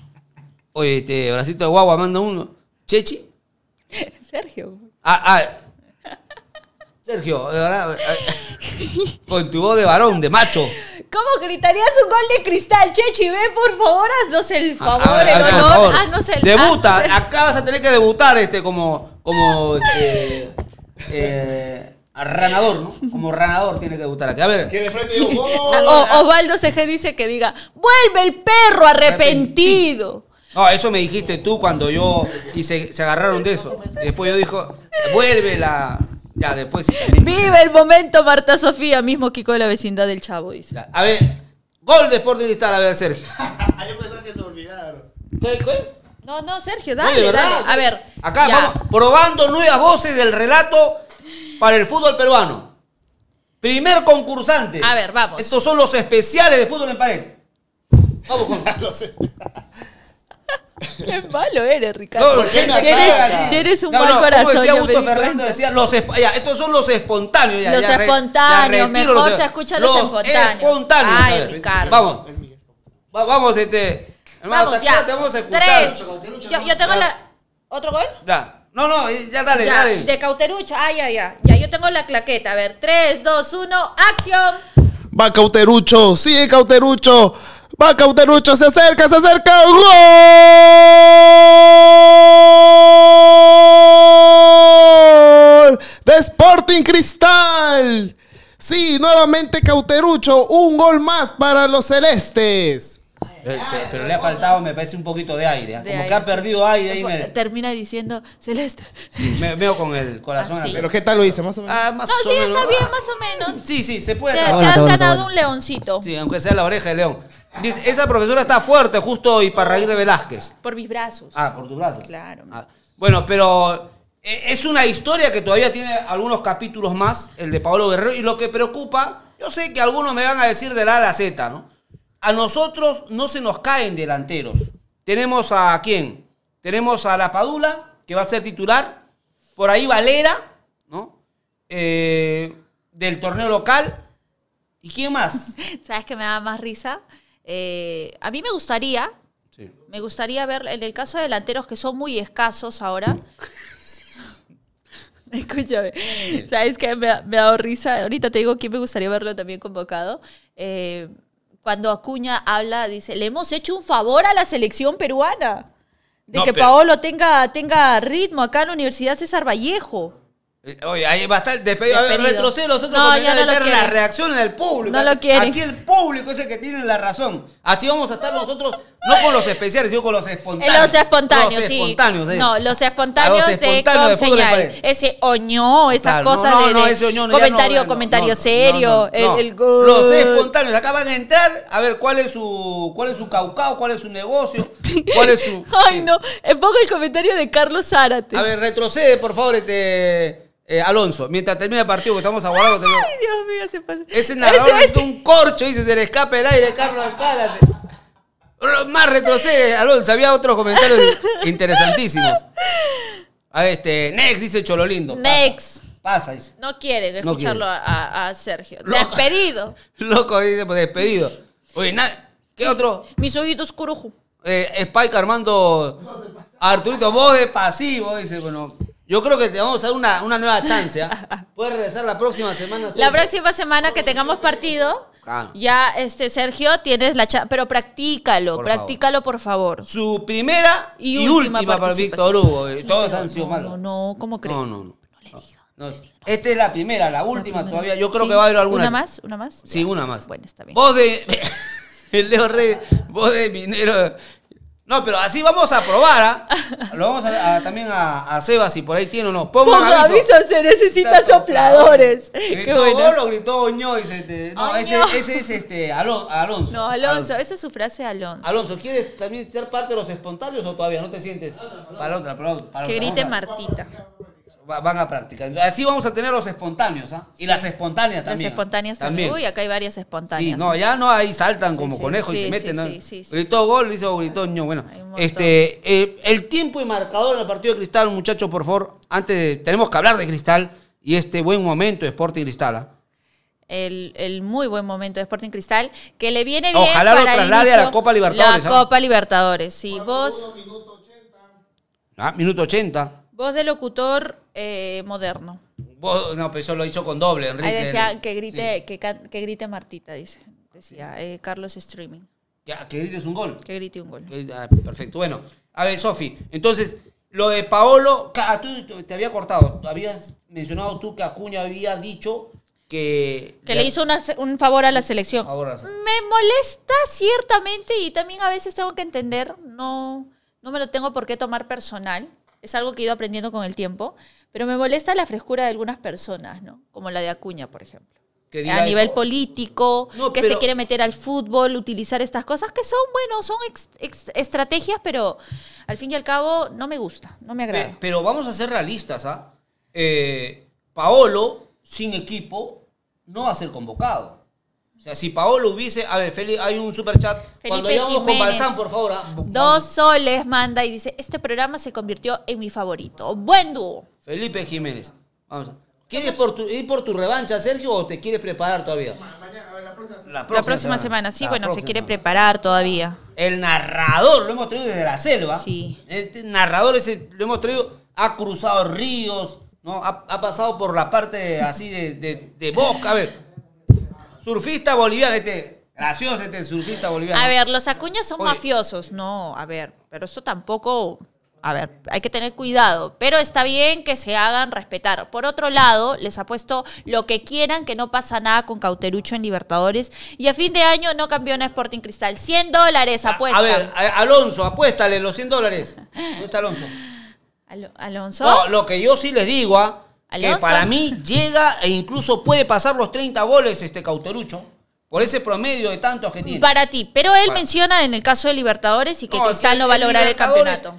Oye, este bracito de guagua manda uno. ¿Chechi? Sergio. Ah, ah. Sergio, de verdad. Eh, eh. Con tu voz de varón, de macho. ¿Cómo gritarías un gol de cristal? Chechi, ve, por favor, haznos el ah, favor, el honor, Debuta, acá vas a tener que debutar este como... como este, eh, ranador, ¿no? Como ranador tiene que debutar aquí. A ver. Que de frente ah, o, Osvaldo CG dice que diga, vuelve el perro arrepentido. No, eso me dijiste tú cuando yo... Y se, se agarraron de eso. Después yo dijo, vuelve la... Ya, después Vive el momento, Marta Sofía, mismo Kiko de la vecindad del Chavo, dice. A ver, gol de Sporting Cristal, a ver, Sergio. Yo pensaba que se olvidaron. No, no, Sergio, dale, dale. A ver. Acá vamos probando nuevas voces del relato para el fútbol peruano. Primer concursante. A ver, vamos. Estos son los especiales de fútbol en pared. Vamos con. Los especiales. Qué malo eres, Ricardo. No, tienes, tienes, un no, mal corazón. Como decía Augusto Fernando, decía, los, ya, estos son los espontáneos. Ya, los espontáneos, mejor los, se escucha los, los espontáneos. Ay, Ricardo. Vamos, vamos, este... Hermano, vamos, ya. Te vamos a escuchar. Yo, yo tengo la... ¿Otro gol? Ya. No, no, ya dale, ya, dale. De Cauterucho, ah, ya, ya. Ya, yo tengo la claqueta. A ver, 3, 2, 1, acción. Va Cauterucho, sí, Cauterucho. Va Cauterucho, se acerca, se acerca. ¡Gol! De Sporting Cristal. Sí, nuevamente Cauterucho, un gol más para los celestes. Eh, pero, le ha faltado, me parece, un poquito de aire. ¿eh? Como que ha perdido aire. Ahí me... Termina diciendo, Celeste. Me, veo con el corazón. Pero ¿qué tal lo hice? Más o menos. Ah, más no, sí, está bien, más o menos. Sí, sí, se puede. Te, te has ganado un leoncito. Sí, aunque sea la oreja de león esa profesora está fuerte, justo y para de Velázquez. Por mis brazos. Ah, por tus brazos. Claro. Ah, bueno, pero eh, es una historia que todavía tiene algunos capítulos más, el de Pablo Guerrero, y lo que preocupa, yo sé que algunos me van a decir de la a a la Z, ¿no? A nosotros no se nos caen delanteros. Tenemos a quién? Tenemos a La Padula, que va a ser titular. Por ahí Valera, ¿no? Eh, del torneo local. ¿Y quién más? ¿Sabes que me da más risa? Eh, a mí me gustaría, me gustaría ver, en el caso de delanteros que son muy escasos ahora, Escúchame, ¿sabes que me, me, risa. Ahorita te digo que me gustaría verlo también convocado. Eh, cuando Acuña habla, dice, le hemos hecho un favor a la selección peruana de que Paolo tenga, tenga ritmo acá en la Universidad César Vallejo. Eh, oye, ahí va a estar despedido. despedido. Retrocede los otros no, comentarios. No la reacción del público. No lo Aquí el público es el que tiene la razón. Así vamos a estar nosotros, no con los especiales, sino con los espontáneos. Eh, los espontáneos, sí. Eh. No, los espontáneos, los espontáneos de, con de Ese oñó, esas cosas de, no, ese oñó, comentario, comentario serio. Los espontáneos. Acá van a entrar a ver cuál es su cuál es su caucao, cuál es su negocio, cuál es su... Ay, no. Ponga el comentario de Carlos Zárate. A ver, retrocede, por favor, este... Eh, Alonso, mientras termina el partido estamos aguardando. Ay, Dios mío, se pasa. Ese narrador es un corcho, dice, se le escapa el aire, Carlos Zárate. Más retrocede, Alonso. Había otros comentarios interesantísimos. A este, Next, dice Chololindo. Next. Pasa, No quiere escucharlo A, Sergio. Despedido. Loco, dice, pues despedido. Oye, ¿qué otro? Mis ojitos curuju. Eh, Spike armando. Arturito, vos de pasivo, dice, bueno. Yo creo que te vamos a dar una, nueva chance. ¿ah? Puedes regresar la próxima semana. La próxima semana que tengamos partido. Ah. Ya, este, Sergio, tienes la chance. Pero practícalo, practícalo, por favor. Su primera y, última, para Víctor Hugo. Eh, todos han sido no, malos. No, no, ¿cómo crees? No, no, no. No, esta es la primera, la última todavía. Yo creo que va a haber alguna. ¿Una más? ¿Una más? Sí, una más. Bueno, está bien. Vos de. El Leo Rey, vos de minero no, pero así vamos a probar, ¿ah? Lo vamos a, también a, a Seba, si por ahí tiene o no. Pongo aviso. se necesita sopladores. Qué Gritó gritó Oñó. este, no, ese, ese es este, Alonso. No, Alonso, esa es su frase Alonso. Alonso, ¿quieres también ser parte de los espontáneos o todavía no te sientes? Para otra, para que grite Martita van a practicar. Así vamos a tener los espontáneos, ¿ah? Y las espontáneas también. Las ¿ah? espontáneas también. Uy, acá hay varias espontáneas. no, ya no, ahí saltan como conejos y se meten. ¿no? Gritó gol, dice gritó ño. Bueno, este, eh, el tiempo y marcador en el partido de Cristal, muchachos, por favor. Antes, tenemos que hablar de Cristal y este buen momento de Sporting Cristal, ¿ah? El, el, muy buen momento de Sporting Cristal, que le viene bien Ojalá lo traslade a la Copa Libertadores. La ¿ah? Copa Libertadores, sí. Vos... Minuto 80. Ah, minuto 80. Vos de locutor eh, moderno. no, pero eso lo hizo con doble, Enrique. Ahí decía que grite, que, grite Martita, dice. Decía eh, Carlos Streaming. Que, grite grites un gol. Que grite un gol. Ah, perfecto. Bueno, a ver, Sofi, entonces, lo de Paolo, ah, te había cortado, habías mencionado tú que Acuña había dicho que... Que le hizo un favor a la selección. A la Me molesta ciertamente y también a veces tengo que entender, no, no me lo tengo por qué tomar personal, es algo que he ido aprendiendo con el tiempo, pero me molesta la frescura de algunas personas, ¿no? Como la de Acuña, por ejemplo. a nivel político, que se quiere meter al fútbol, utilizar estas cosas que son, buenos son estrategias, pero al fin y al cabo no me gusta, no me agrada. pero vamos a ser realistas, ¿ah? Eh, Paolo, sin equipo, no va a ser convocado. O sea, si Paolo hubiese. A ver, Felipe, hay un super chat. Felipe Cuando llegamos con por favor. Ah, Dos soles manda y dice: Este programa se convirtió en mi favorito. Buen dúo. Felipe Jiménez. Vamos ¿Quieres ir por tu revancha, Sergio, o te quieres preparar todavía? la, próxima semana. La próxima, semana. sí, bueno, se quiere preparar todavía. El narrador, lo hemos traído desde la selva. Sí. El este narrador ese, lo hemos traído, ha cruzado ríos, ¿no? Ha, pasado por la parte así de, de, de bosque. A ver, Surfista boliviano, este. Gracioso este surfista boliviano. A ver, los acuñas son mafiosos. No, a ver, pero eso tampoco. A ver, hay que tener cuidado, pero está bien que se hagan respetar. Por otro lado, les apuesto lo que quieran, que no pasa nada con Cauterucho en Libertadores. Y a fin de año no cambió una Sporting Cristal. 100 dólares apuesta. A, ver, Alonso, apuéstale los 100 dólares. ¿Dónde está Alonso? ¿Alonso? No, lo que yo sí les digo, ¿ah? Que para mí llega e incluso puede pasar los 30 goles este Cauterucho. Por ese promedio de tantos que tiene. Para ti. Pero él menciona en el caso de Libertadores y que no, Cristal no va a lograr el campeonato.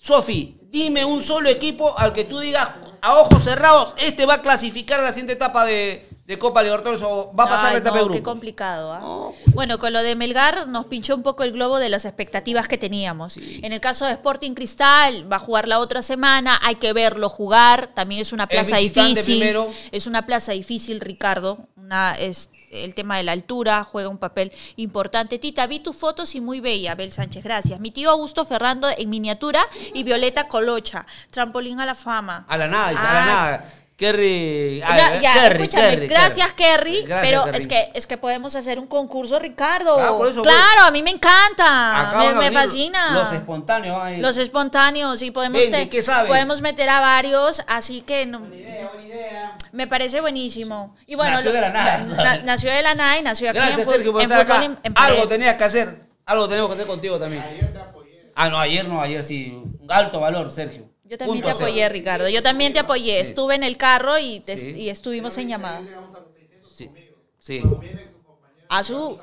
Sofi, dime un solo equipo al que tú digas a ojos cerrados, este va a clasificar a la siguiente etapa de, de Copa Libertadores o va a pasar la de qué complicado. ¿ah? Bueno, con lo de Melgar nos pinchó un poco el globo de las expectativas que teníamos. En el caso de Sporting Cristal, va a jugar la otra semana, hay que verlo jugar, también es una plaza difícil. Es una plaza difícil, Ricardo. Una, es, el tema de la altura juega un papel importante. Tita, vi tus fotos y muy bella, Bel Sánchez, gracias. Mi tío Augusto Ferrando en miniatura y Violeta Colocha, trampolín a la fama. A la nada, a la ah, nada. Kerry. Ya, ya, Kerry, escúchame, Kerry, gracias, Kerry. pero Es, que, es que podemos hacer un concurso, Ricardo. Ah, claro, a mí me encanta. Me, fascina. Los espontáneos. Los espontáneos, y podemos, meter a varios. Así que. No, buena idea, buena idea. Me parece buenísimo. nació de la nada. nació de la nada y nació aquí. Gracias, en, Sergio, por estar acá. Algo tenías que hacer. Algo tenemos que hacer contigo también. Ayer te apoyé. Ah, no, ayer no, ayer sí. alto valor, Sergio. Yo también te apoyé, Ricardo. Yo también te apoyé. Estuve en el carro y, y estuvimos en llamada. Sí. sí. A su...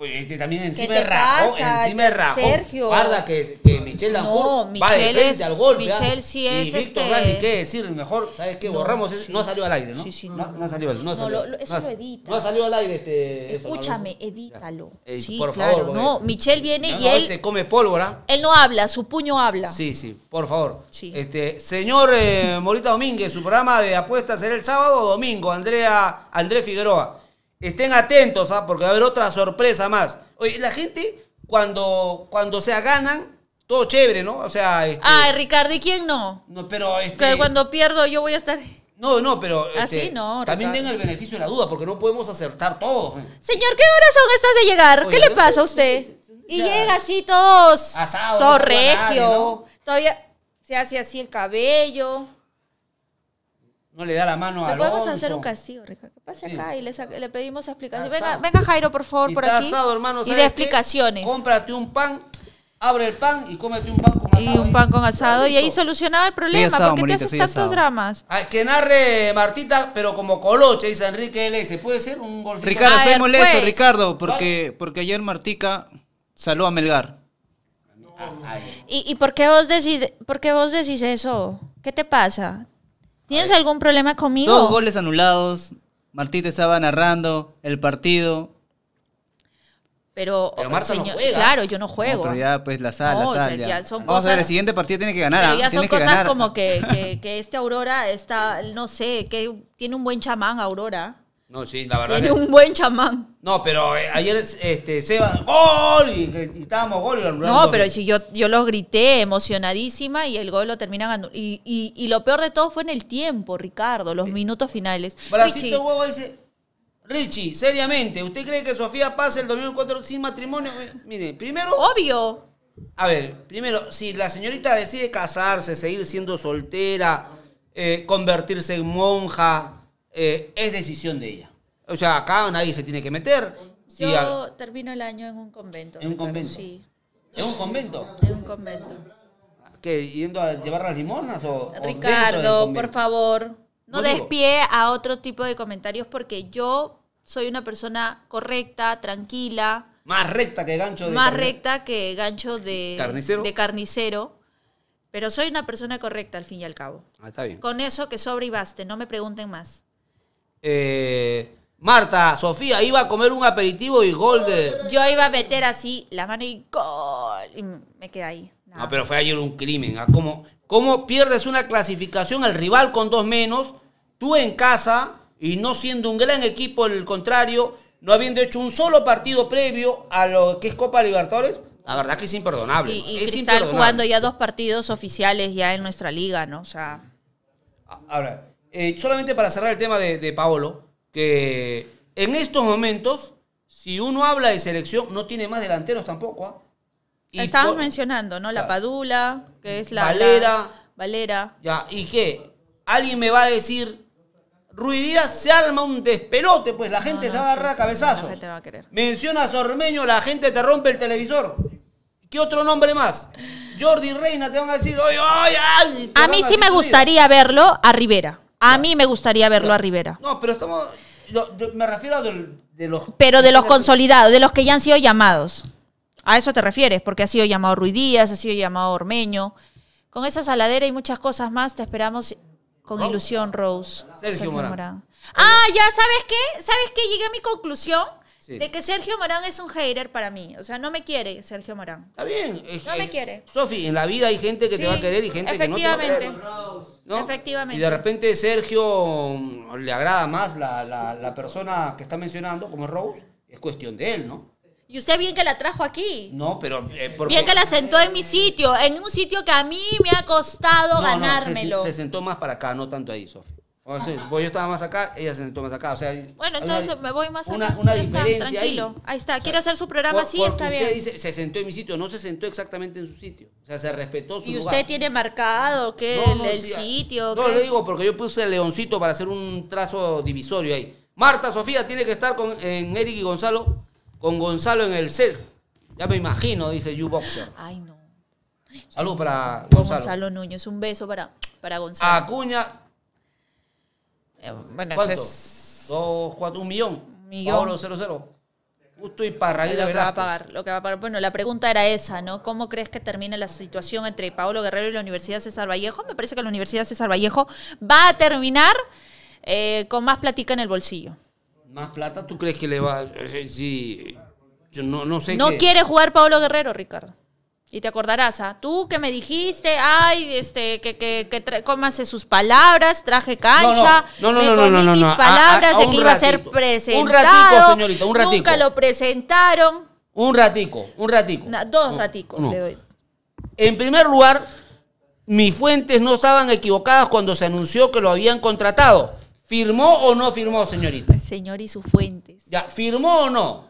Este, también encima de rajó, encima de rajó. Sergio. Guarda que, que Michel Dancourt no, va de frente al golpe. sí es. Y Víctor este... ¿qué decir? Mejor, ¿sabes qué? Borramos eso. No salió al aire, ¿no? Sí, sí, no. No, no salió, no salió. eso lo edita. No salió al aire este. Escúchame, edítalo. sí, por favor. No, Michelle viene y él. se come pólvora. Él no habla, su puño habla. Sí, sí, por favor. Sí. Este, señor eh, Morita Domínguez, su programa de apuestas será el sábado o domingo. Andrea, Andrés Figueroa. Estén atentos, ¿ah? porque va a haber otra sorpresa más. Oye, la gente, cuando, cuando se ganan, todo chévere, ¿no? O sea, este, Ah, Ricardo, ¿y quién no? No, pero este... Que cuando pierdo yo voy a estar... No, no, pero... Así ah, este, no, También den el beneficio de la duda, porque no podemos acertar todo. Pues. Señor, ¿qué horas son estas de llegar? ¿Qué le pasa a usted? Y llega así todos... Todo regio. Todavía se hace así el cabello no le da la mano a vamos Podemos hacer un castigo, Ricardo. Pase acá y le, pedimos explicaciones. Venga, Jairo, por favor, por aquí. hermano, y de explicaciones. Cómprate un pan, abre el pan y cómete un pan con asado. Y un pan con asado. Y ahí solucionaba el problema. ¿Por qué te haces tantos dramas? Ah, que narre Martita, pero como coloche, dice Enrique LS. ¿Puede ser un golfito? Ricardo, ah, soy molesto, Ricardo, porque, porque ayer Martica salió a Melgar. ¿Y, ¿Y, por qué vos decís, por qué vos decís eso? ¿Qué te pasa? ¿Tienes algún problema conmigo? Dos goles anulados. Martí te estaba narrando el partido. Pero, oh, claro, yo no juego. pero ya, pues, la sal, la sal. ya. Vamos a ver, el siguiente partido tiene que ganar. Pero ya son cosas como que, que este Aurora está, no sé, que tiene un buen chamán Aurora. No, sí, la verdad. Tiene un buen chamán. No, pero eh, ayer este, Seba, ¡gol! Y, estábamos gol. no, pero si yo, yo los grité emocionadísima y el gol lo terminan. Y, y, lo peor de todo fue en el tiempo, Ricardo, los minutos finales. Huevo dice: Richie, seriamente, ¿usted cree que Sofía pase el 2004 sin matrimonio? Eh, mire, primero. Obvio. A ver, primero, si la señorita decide casarse, seguir siendo soltera, eh, convertirse en monja eh, es decisión de ella. O sea, acá nadie se tiene que meter. Yo termino el año en un convento. ¿En un convento? Sí. ¿En un convento? En un convento. ¿Qué? ¿Yendo a llevar las limonas o.? Ricardo, por favor, no despie a otro tipo de comentarios porque yo soy una persona correcta, tranquila. Más recta que gancho de. Más recta que gancho de. Carnicero. De carnicero. Pero soy una persona correcta al fin y al cabo. Ah, está bien. Con eso que sobre y baste, no me pregunten más. Eh, Marta, Sofía, iba a comer un aperitivo y gol de... Yo iba a meter así la mano y gol. Y me quedé ahí. No, pero fue ayer un crimen. ¿ah? ¿Cómo, pierdes una clasificación al rival con dos menos? Tú en casa y no siendo un gran equipo, el contrario, no habiendo hecho un solo partido previo a lo que es Copa Libertadores, la verdad que es imperdonable. Y, jugando ya dos partidos oficiales ya en nuestra liga, ¿no? O sea. Ahora, eh, solamente para cerrar el tema de, Paolo, que en estos momentos, si uno habla de selección, no tiene más delanteros tampoco. ¿ah? Estábamos mencionando, ¿no? La Padula, que es la... Valera. Valera. Ya, ¿y que Alguien me va a decir, Ruidíaz se arma un despelote, pues la gente se va agarra a sí, cabezazos. la a querer. Mencionas Ormeño, la gente te rompe el televisor. ¿Qué otro nombre más? Jordi Reina te van a decir, oye, oye, A mí sí me gustaría verlo a Rivera. A mí me gustaría verlo a Rivera. No, pero estamos. yo- me refiero a de los. Pero de los consolidados, de los que ya han sido llamados. A eso te refieres, porque ha sido llamado Ruidías, Díaz, ha sido llamado Ormeño. Con esa saladera y muchas cosas más, te esperamos con ilusión, Rose. Sergio Morán. Ah, ya, ¿sabes qué? ¿Sabes qué? Llegué a mi conclusión de que Sergio Morán es un hater para mí. O sea, no me quiere Sergio Morán. Está bien. no me quiere. Sofi, en la vida hay gente que te va a querer y gente que no te va a querer. Efectivamente. Y de repente Sergio mm, le agrada más la, la, persona que está mencionando, como Rose. Es cuestión de él, ¿no? Y usted bien que la trajo aquí. No, pero... Eh, bien que la sentó en mi sitio, en un sitio que a mí me ha costado ganármelo. No, se, se, sentó más para acá, no tanto ahí, Sofi. O yo estaba más acá, ella se sentó más acá. bueno, entonces me voy más acá. Una, diferencia tranquilo. Ahí. está. Quiere hacer su programa, así, sí, está bien. Dice, se sentó en mi sitio, no se sentó exactamente en su sitio. O sea, se respetó su ¿Y usted tiene marcado que el, ah, sitio? No, le digo porque yo puse el leoncito para hacer un trazo divisorio ahí. Marta Sofía tiene que estar con, en Eric y Gonzalo, con Gonzalo en el set. Ya me imagino, dice You Boxer. Ay, no. Salud para Gonzalo. Gonzalo Núñez, un beso para, para Gonzalo. Acuña eh, bueno, ¿Cuánto? es... Dos, cuatro, un millón. cero, cero. Justo y para lo que lo que va a pagar. Bueno, la pregunta era esa, ¿no? ¿Cómo crees que termina la situación entre Paolo Guerrero y la Universidad César Vallejo? Me parece que la Universidad César Vallejo va a terminar eh, con más platica en el bolsillo. ¿Más plata tú crees que le va a... Eh, yo no, sé. No quiere jugar Paolo Guerrero, Ricardo. Y te acordarás, ¿ah? tú que me dijiste, ay, este, que, que, que sus palabras, traje cancha. No, no, no, no, no, mis palabras de que iba a ser presentado. Un ratico, señorita, un ratico. Nunca lo presentaron. Un ratico, un ratico. dos raticos le doy. En primer lugar, mis fuentes no estaban equivocadas cuando se anunció que lo habían contratado. ¿Firmó o no firmó, señorita? Señor y sus fuentes. Ya, ¿firmó o no?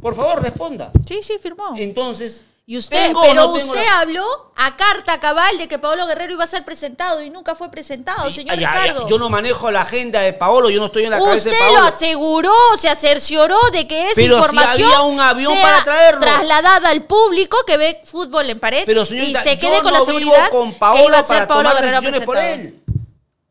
Por favor, responda. Sí, sí, firmó. Entonces, y usted, pero usted habló a carta cabal de que Paolo Guerrero iba a ser presentado y nunca fue presentado, señor Ricardo. yo no manejo la agenda de Paolo, yo no estoy en la cabeza de Paolo. Usted lo aseguró, se asercioró de que esa pero información si había un avión para traerlo. trasladada al público que ve fútbol en pared y se quede con la seguridad vivo con a ser Paolo decisiones por él.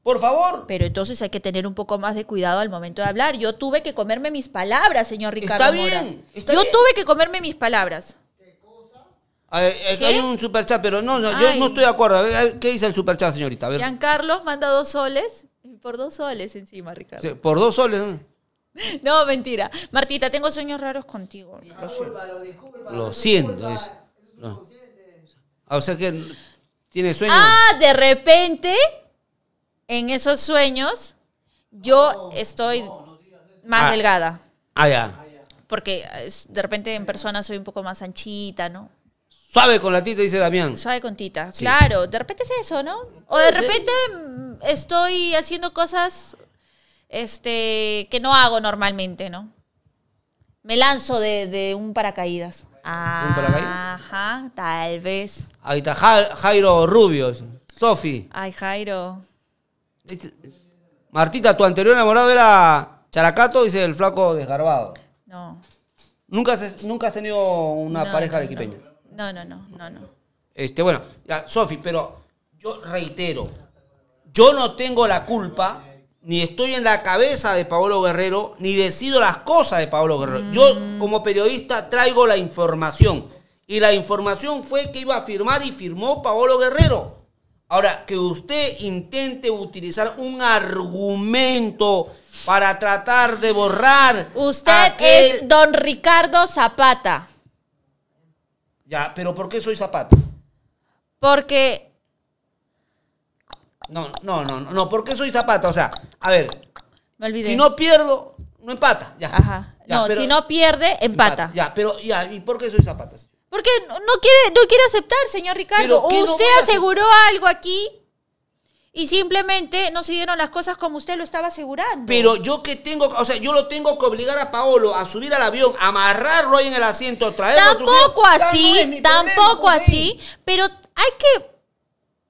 Por favor. Pero entonces hay que tener un poco más de cuidado al momento de hablar. Yo tuve que comerme mis palabras, señor Ricardo. Está bien. yo tuve que comerme mis palabras. Hay, eh, hay un superchat, pero no, yo no estoy de acuerdo. ¿Qué dice el superchat, señorita? Giancarlo Carlos manda dos soles. Por dos soles encima, Ricardo. por dos soles. No, mentira. Martita, tengo sueños raros contigo. Lo, lo siento. Ah, o sea que tiene sueños. Ah, de repente, en esos sueños, yo estoy más ah, delgada. Ah, ya. Ah, Porque de repente en persona soy un poco más anchita, ¿no? Suave con la tita, dice Damián. Suave con tita, claro. De repente es eso, ¿no? O de repente mm, estoy haciendo cosas este, que no hago normalmente, ¿no? Me lanzo de, un paracaídas. Ah, ¿Un paracaídas? Ajá, tal vez. Ahí está Jairo Rubio, Sofi. Ay, Jairo. Este, Martita, tu anterior enamorado era Characato, dice el flaco desgarbado. No. ¿Nunca has, nunca has tenido una pareja de equipeña? No, no, no, no, no. Este, bueno, Sofi, pero yo reitero, yo no tengo la culpa, ni estoy en la cabeza de Paolo Guerrero, ni decido las cosas de Pablo Guerrero. Yo mm. como periodista traigo la información. Y la información fue que iba a firmar y firmó Paolo Guerrero. Ahora, que usted intente utilizar un argumento para tratar de borrar. Usted es don Ricardo Zapata. Ya, pero ¿por qué soy Zapata? Porque. No, no, no, no, ¿por qué soy Zapata? O sea, a ver. Me olvidé. Si no pierdo, no empata. Ya. Ajá. no, si no pierde, empata. Ya, pero ya, ¿y por qué soy Zapata? Porque no, quiere, no quiere aceptar, señor Ricardo. que usted aseguró algo aquí y simplemente no se dieron las cosas como usted lo estaba asegurando. Pero yo que tengo, o sea, yo lo tengo que obligar a Paolo a subir al avión, amarrarlo ahí en el asiento, traerlo. Tampoco así, tampoco así, pero hay que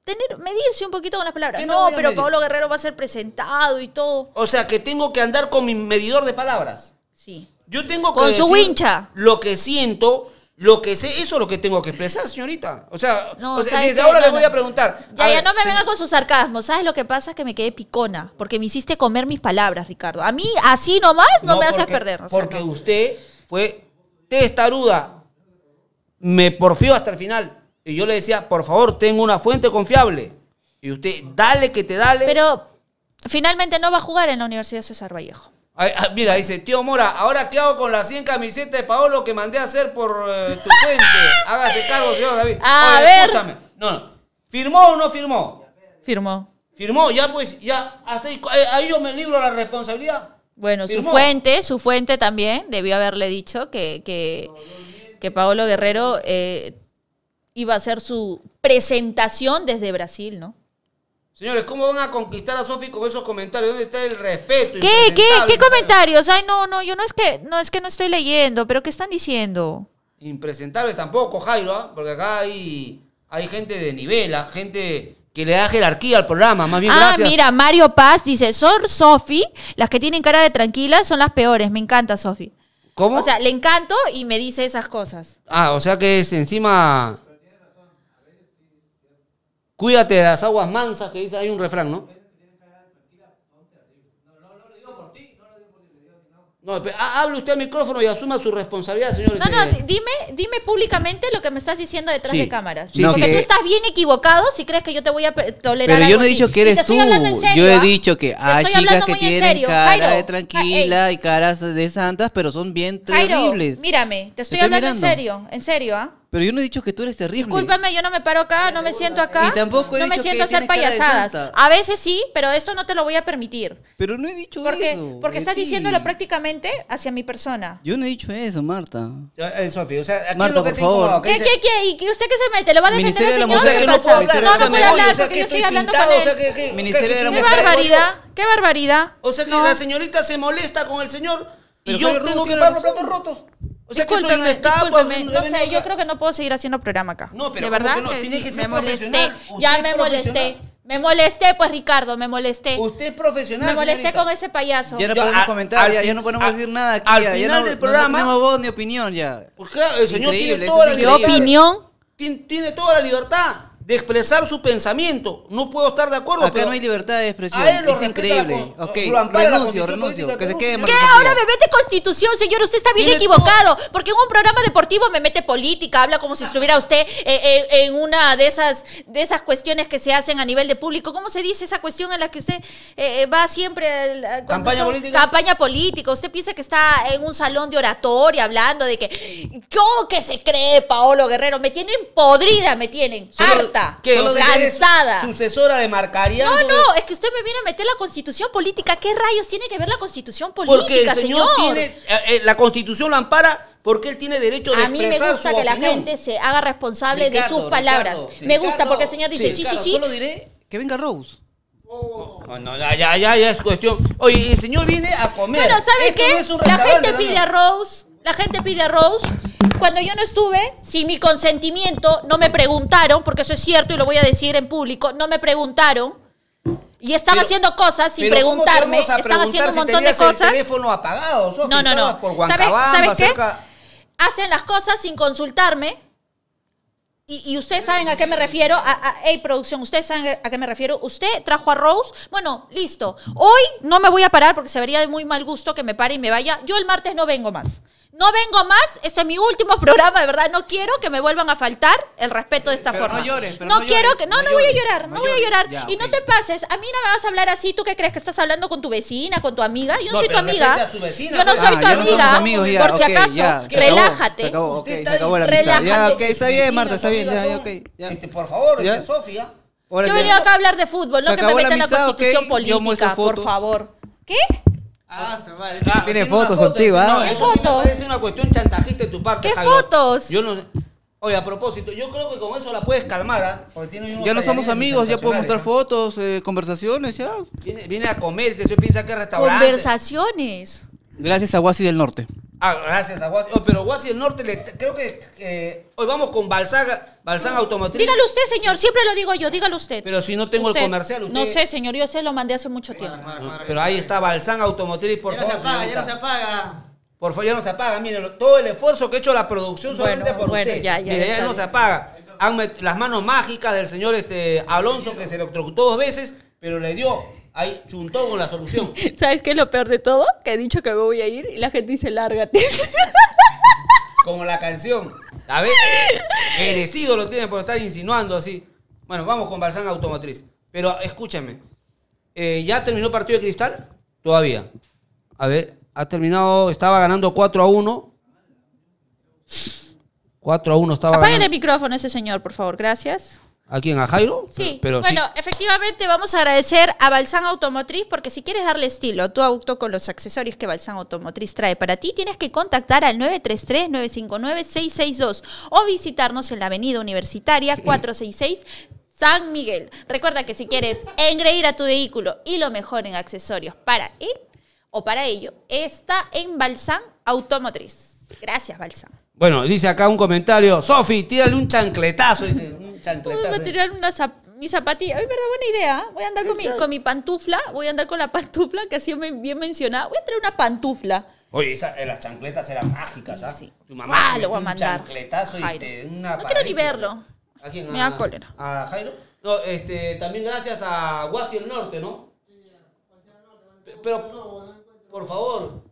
tener, medirse un poquito con las palabras. No, pero Paolo Guerrero va a ser presentado y todo. O sea, que tengo que andar con mi medidor de palabras. Sí. Yo tengo que con su wincha. lo que siento, lo que sé, eso es lo que tengo que expresar, señorita. O sea, no, desde ahora le voy a preguntar. Ya, ya no me venga con su sarcasmo. ¿Sabes lo que pasa? Es que me quedé picona, porque me hiciste comer mis palabras, Ricardo. A mí, así nomás, no, me haces perder. porque usted fue testaruda. Me porfió hasta el final. Y yo le decía, por favor, tengo una fuente confiable. Y usted, dale que te dale. Pero finalmente no va a jugar en la Universidad César Vallejo. Ah, mira, dice, tío Mora, ¿ahora qué hago con las 100 camisetas de Paolo que mandé a hacer por eh, tu fuente? Hágase cargo, tío David. A ver. No, ¿Firmó o no firmó? Firmó. ¿Firmó? Ya pues, ya. Eh, ahí, yo me libro la responsabilidad. Bueno, su fuente, su fuente también debió haberle dicho que, que, Paolo Guerrero eh, iba a hacer su presentación desde Brasil, ¿no? Señores, ¿cómo van a conquistar a Sofi con esos comentarios? ¿Dónde está el respeto? ¿Qué, qué, qué comentarios? Ay, no, no, yo no es que no es que no estoy leyendo, pero ¿qué están diciendo? Impresentable tampoco, Jairo, ¿ah? porque acá hay, hay gente de nivel, ¿ah? gente que le da jerarquía al programa, más bien ah, mira, Mario Paz dice, son Sofi, las que tienen cara de tranquila son las peores, me encanta Sofi. ¿Cómo? O sea, le encanto y me dice esas cosas. Ah, o sea que es encima Cuídate de las aguas mansas, que dice, ahí un refrán, ¿no? No, hable usted al micrófono y asuma su responsabilidad, señor. No, no, dime, dime públicamente lo que me estás diciendo detrás de cámaras. Porque tú estás bien equivocado si crees que yo te voy a tolerar. Pero yo no he ¿ah? dicho que eres tú. yo he dicho que hay chicas que tienen cara de ah, tranquila y caras de santas, pero son bien terribles. mírame, te estoy, hablando en serio, en serio, ¿ah? Pero yo no he dicho que tú eres terrible. Discúlpame, yo no me paro acá, no me siento acá. Y tampoco he No dicho me siento que a hacer payasadas. A veces sí, pero esto no te lo voy a permitir. Pero no he dicho eso. porque estás diciéndolo prácticamente hacia mi persona. Yo no he dicho eso, Marta. Eh, Sofía, o sea, aquí Marta, lo que por favor. ¿Qué, qué, qué? ¿Y usted qué se mete? ¿Le va a defender el de la señor? Mujer, ¿Qué no No, no hablar porque yo estoy hablando con él. de la Qué barbaridad, qué barbaridad. O sea que la señorita se molesta con el señor y yo tengo que pagar los platos rotos. O sea que soy un No sé, yo creo que no puedo seguir haciendo programa acá. No, pero de verdad que me molesté. Ya me molesté. Me molesté, pues Ricardo, me molesté. Usted es profesional. Me molesté con ese payaso. Ya no podemos comentar, ya, ya, no podemos decir nada aquí. Al ya, final no, del programa. No, tenemos voz ni opinión ya. qué el señor tiene toda la libertad. opinión? tiene toda la libertad de expresar su pensamiento. No puedo estar de acuerdo. Acá no hay libertad de expresión. Es increíble. renuncio, renuncio. Que, se quede ¿Qué? Ahora me mete constitución, señor. Usted está bien equivocado. Porque en un programa deportivo me mete política. Habla como si estuviera usted eh, eh, en una de esas, de esas cuestiones que se hacen a nivel de público. ¿Cómo se dice esa cuestión en la que usted eh, va siempre? ¿Campaña política? Campaña política. Usted piensa que está en un salón de oratoria hablando de que. ¿Cómo que se cree, Paolo Guerrero? Me tienen podrida, me tienen que ¿Qué? Sucesora de Marcaría. No, no, pues. es que usted me viene a meter la constitución política. ¿Qué rayos tiene que ver la constitución política, Porque el señor? Eh, eh, la constitución lo ampara porque él tiene derecho de a expresar A mí me gusta que la gente se haga responsable de sus palabras. me gusta porque el señor dice, sí, sí, sí. Solo diré que venga Rose. Oh, no, no, ya, ya, ya, es cuestión. Oye, el señor viene a comer. Bueno, ¿sabe qué? la gente pide a Rose la gente pide a Rose. Cuando yo no estuve, sin mi consentimiento, no me preguntaron, porque eso es cierto y lo voy a decir en público, no me preguntaron. Y estaba haciendo cosas sin preguntarme. Estaba haciendo un montón de cosas. teléfono apagado. no, no, no. ¿Sabes, qué? Hacen las cosas sin consultarme. Y, ustedes saben a qué me refiero, a, hey, producción, ustedes saben a qué me refiero. Usted trajo a Rose, bueno, listo. Hoy no me voy a parar porque se vería de muy mal gusto que me pare y me vaya. Yo el martes no vengo más. No vengo más, este es mi último programa, de verdad. No quiero que me vuelvan a faltar el respeto de esta forma. No llores, pero no, no quiero que. No, no, voy a llorar, no voy a llorar. y no te pases. A mí no me vas a hablar así. ¿Tú qué crees que estás hablando con tu vecina, con tu amiga? Yo no, soy tu amiga. Pues. Ah, yo no soy tu amiga. por si acaso, relájate. Se acabó, okay, se relájate. Ya, ok, está bien, Marta, está bien. Ya, ok. Ya. Este, por favor, este, Sofía. Yo he venido acá a hablar de fútbol, no que me metan en la constitución política, por favor. ¿Qué? Ah, ah. se ah, tiene, fotos contigo, ¿no? ¿eh? Ah. No, ¿Qué fotos? Es una cuestión chantajista de tu parte. ¿Qué fotos? Oye, a propósito, yo creo que con eso la puedes calmar, Ya no somos amigos, ya puedo mostrar fotos, eh, conversaciones, ya. Viene, viene a comerte, se piensa que es restaurante. Conversaciones. Gracias a Guasi del Norte. Ah, gracias a Guasi. Oh, pero Guasi del Norte, creo que eh, hoy vamos con Balsaga, Automotriz. Dígalo usted, señor, siempre lo digo yo, dígalo usted. Pero si no tengo el comercial, usted... No sé, señor, yo sé, lo mandé hace mucho tiempo. pero ahí está Balsán Automotriz, por ya favor. se apaga, ya no se apaga. Por favor, ya no se apaga. Mire, todo el esfuerzo que ha hecho la producción solamente por usted. Ya, ya no se apaga. las manos mágicas del señor este, Alonso, que se electrocutó dos veces, pero le dio ahí chuntó con la solución. ¿Sabes qué es lo peor de todo? Que he dicho que me voy a ir y la gente dice, lárgate. Como la canción. A ver, merecido lo tiene por estar insinuando así. Bueno, vamos con Barzán Automotriz. Pero escúchame, eh, ¿ya terminó el partido de Cristal? Todavía. A ver, ha terminado, estaba ganando 4 a 1. 4 a 1 estaba Apaguen el micrófono ese señor, por favor, gracias. Aquí en ¿A Jairo? Sí, bueno, efectivamente vamos a agradecer a Balsán Automotriz porque si quieres darle estilo a tu auto con los accesorios que Balsán Automotriz trae para ti, tienes que contactar al 933-959-662 o visitarnos en la avenida universitaria 466 San Miguel. Recuerda que si quieres engreír a tu vehículo y lo mejor en accesorios para él o para ello, está en Balsán Automotriz. Gracias, Balsán. Bueno, dice acá un comentario. Sofi, tírale un chancletazo. Dice, un chancletazo. Voy a tirar una mi zapatilla. Es verdad, buena idea. ¿eh? Voy a andar con mi, con mi, pantufla. Voy a andar con la pantufla que ha sido bien mencionada. Voy a traer una pantufla. Oye, esa, eh, las chancletas eran mágicas, ¿ah? Tu mamá ah, lo voy a mandar. Un chancletazo y te, no quiero ni verlo. ¿A quién? Me da ah, cólera. ¿A Jairo? No, este, también gracias a Guasi el Norte, ¿no? Pero, por favor,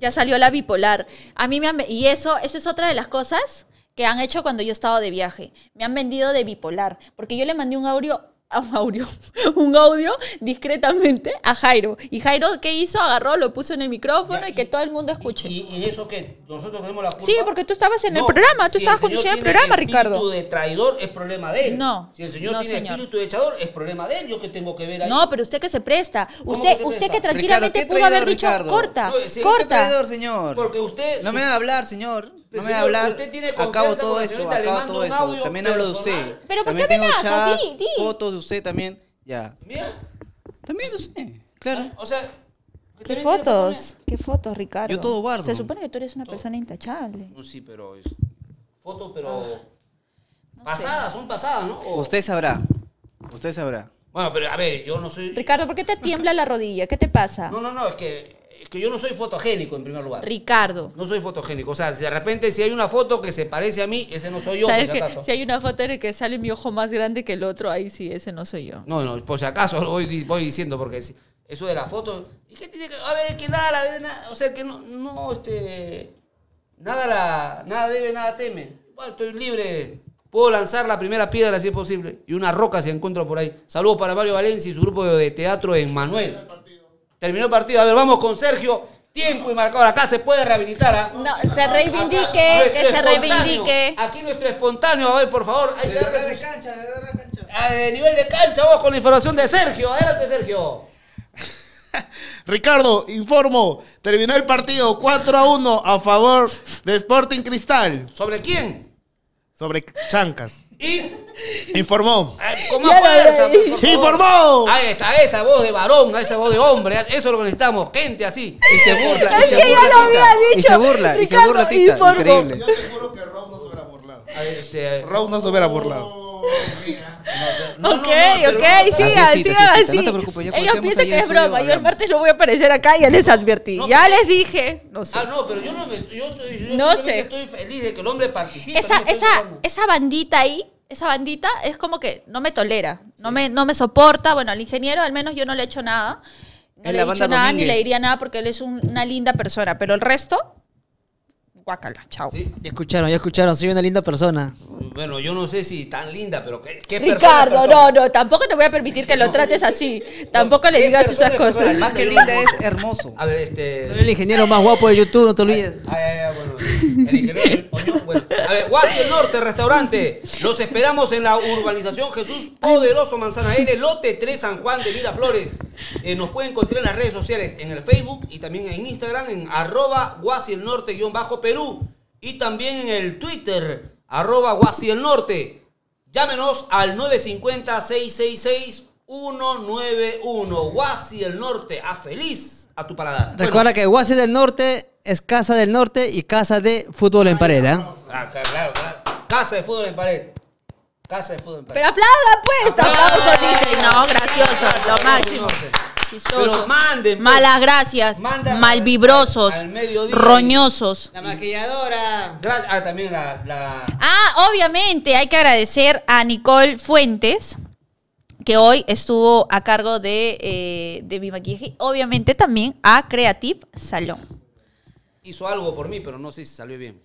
ya salió la bipolar. A mí me y eso, esa es otra de las cosas que han hecho cuando yo estaba de viaje. Me han vendido de bipolar, porque yo le mandé un audio a un un audio discretamente a Jairo. Y Jairo, ¿qué hizo? Agarró, lo puso en el micrófono y, que todo el mundo escuche. Y, eso qué? nosotros tenemos la culpa. Sí, porque tú estabas en el programa, tú estabas conduciendo el programa, Ricardo. Si el espíritu de traidor es problema de él. No. Si el señor tiene señor. espíritu de echador es problema de él. Yo que tengo que ver ahí. No, pero usted que se presta. Usted que, usted que tranquilamente pudo haber dicho corta. corta. señor? Porque usted. No me va a hablar, señor no me a hablar. acabo todo eso, acabo todo eso. También hablo de usted. Pero ¿por qué me Fotos de usted también, ya. ¿Mías? También de usted, claro. O sea, ¿Qué fotos? ¿Qué fotos, Ricardo? Yo todo guardo. Se supone que tú eres una persona intachable. No, sí, pero es... Fotos, pero... Ah. pasadas, son pasadas, ¿no? Usted sabrá. Usted sabrá. Bueno, pero a ver, yo no soy... Ricardo, ¿por qué te tiembla la rodilla? ¿Qué te pasa? No, no, no, es que que yo no soy fotogénico en primer lugar. Ricardo. No soy fotogénico. O sea, de repente si hay una foto que se parece a mí, ese no soy yo. por si, si hay una foto en la que sale mi ojo más grande que el otro, ahí sí, ese no soy yo. No, no, por si acaso voy, voy diciendo, porque eso de la foto. que.? A ver, que nada, la debe, nada. O sea, que no, no este. Nada, la, nada debe, nada teme. Bueno, estoy libre. Puedo lanzar la primera piedra si es posible. Y una roca se encuentra por ahí. Saludos para Mario Valencia y su grupo de teatro en Manuel. Terminó el partido. A ver, vamos con Sergio. Tiempo y marcador. Acá se puede rehabilitar. ¿ah? No, se reivindique, que se reivindique. Aquí nuestro espontáneo, a ver, por favor. Hay que cancha, de cancha. A ah, nivel de cancha, vamos con la información de Sergio. Adelante, Sergio. Ricardo, informo, terminó el partido 4 a 1 a favor de Sporting Cristal. ¿Sobre quién? Sobre Chancas. Y. Informó. Ah, ¿Cómo fuerza? Pues, informó. Ahí está, esa voz de varón, esa voz de hombre. Eso es lo que necesitamos, gente así. Y se burla. y se burla, lo había dicho. Y se burla, y se burla, tita. Yo te juro que Rob no se hubiera burlado. Este, Rob no se hubiera burlado ok, ok, sigan, sigan así. No te preocupes, yo Ellos piensan que es broma. Yo el martes no voy a aparecer acá y ya les advertí. ya les dije. No sé. Ah, no, pero yo no me. Yo, yo Estoy feliz de que el hombre participe. Esa, esa, esa bandita ahí esa bandita es como que no me tolera, no me, no me soporta. Bueno, al ingeniero al menos yo no le he hecho nada. No le he dicho nada ni le diría nada porque él es una linda persona, pero el resto Guacala, chao. ¿Sí? Ya escucharon, ya escucharon, soy una linda persona. Bueno, yo no sé si tan linda, pero ¿qué, qué Ricardo, no, no, tampoco te voy a permitir que lo trates así. Tampoco le digas esas cosas. Más que linda es hermoso. A ver, este... Soy el ingeniero más guapo de YouTube, no te olvides. a ver, Guasi el Norte, restaurante. Los esperamos en la urbanización Jesús Poderoso Manzana N, lote 3 San Juan de Miraflores. Flores eh, nos pueden encontrar en las redes sociales, en el Facebook y también en Instagram, en arroba guasielnorte-p y también en el Twitter, arroba Guasi el Norte. Llámenos al 950-666-191. Guasi el Norte, a feliz a tu parada. Recuerda que Guasi del Norte es Casa del Norte y Casa de Fútbol en Pared. ¿ah? Ah, Casa de Fútbol en Pared. Casa de Fútbol en Pared. Pero aplauda pues, aplausos, No, gracioso, lo máximo. Pero manden, pues. malas gracias, mal vibrosos roñosos. La maquilladora. ah, también la, Ah, obviamente, hay que agradecer a Nicole Fuentes que hoy estuvo a cargo de, eh, de mi maquillaje, obviamente también a Creative Salón. Hizo algo por mí, pero no sé si salió bien.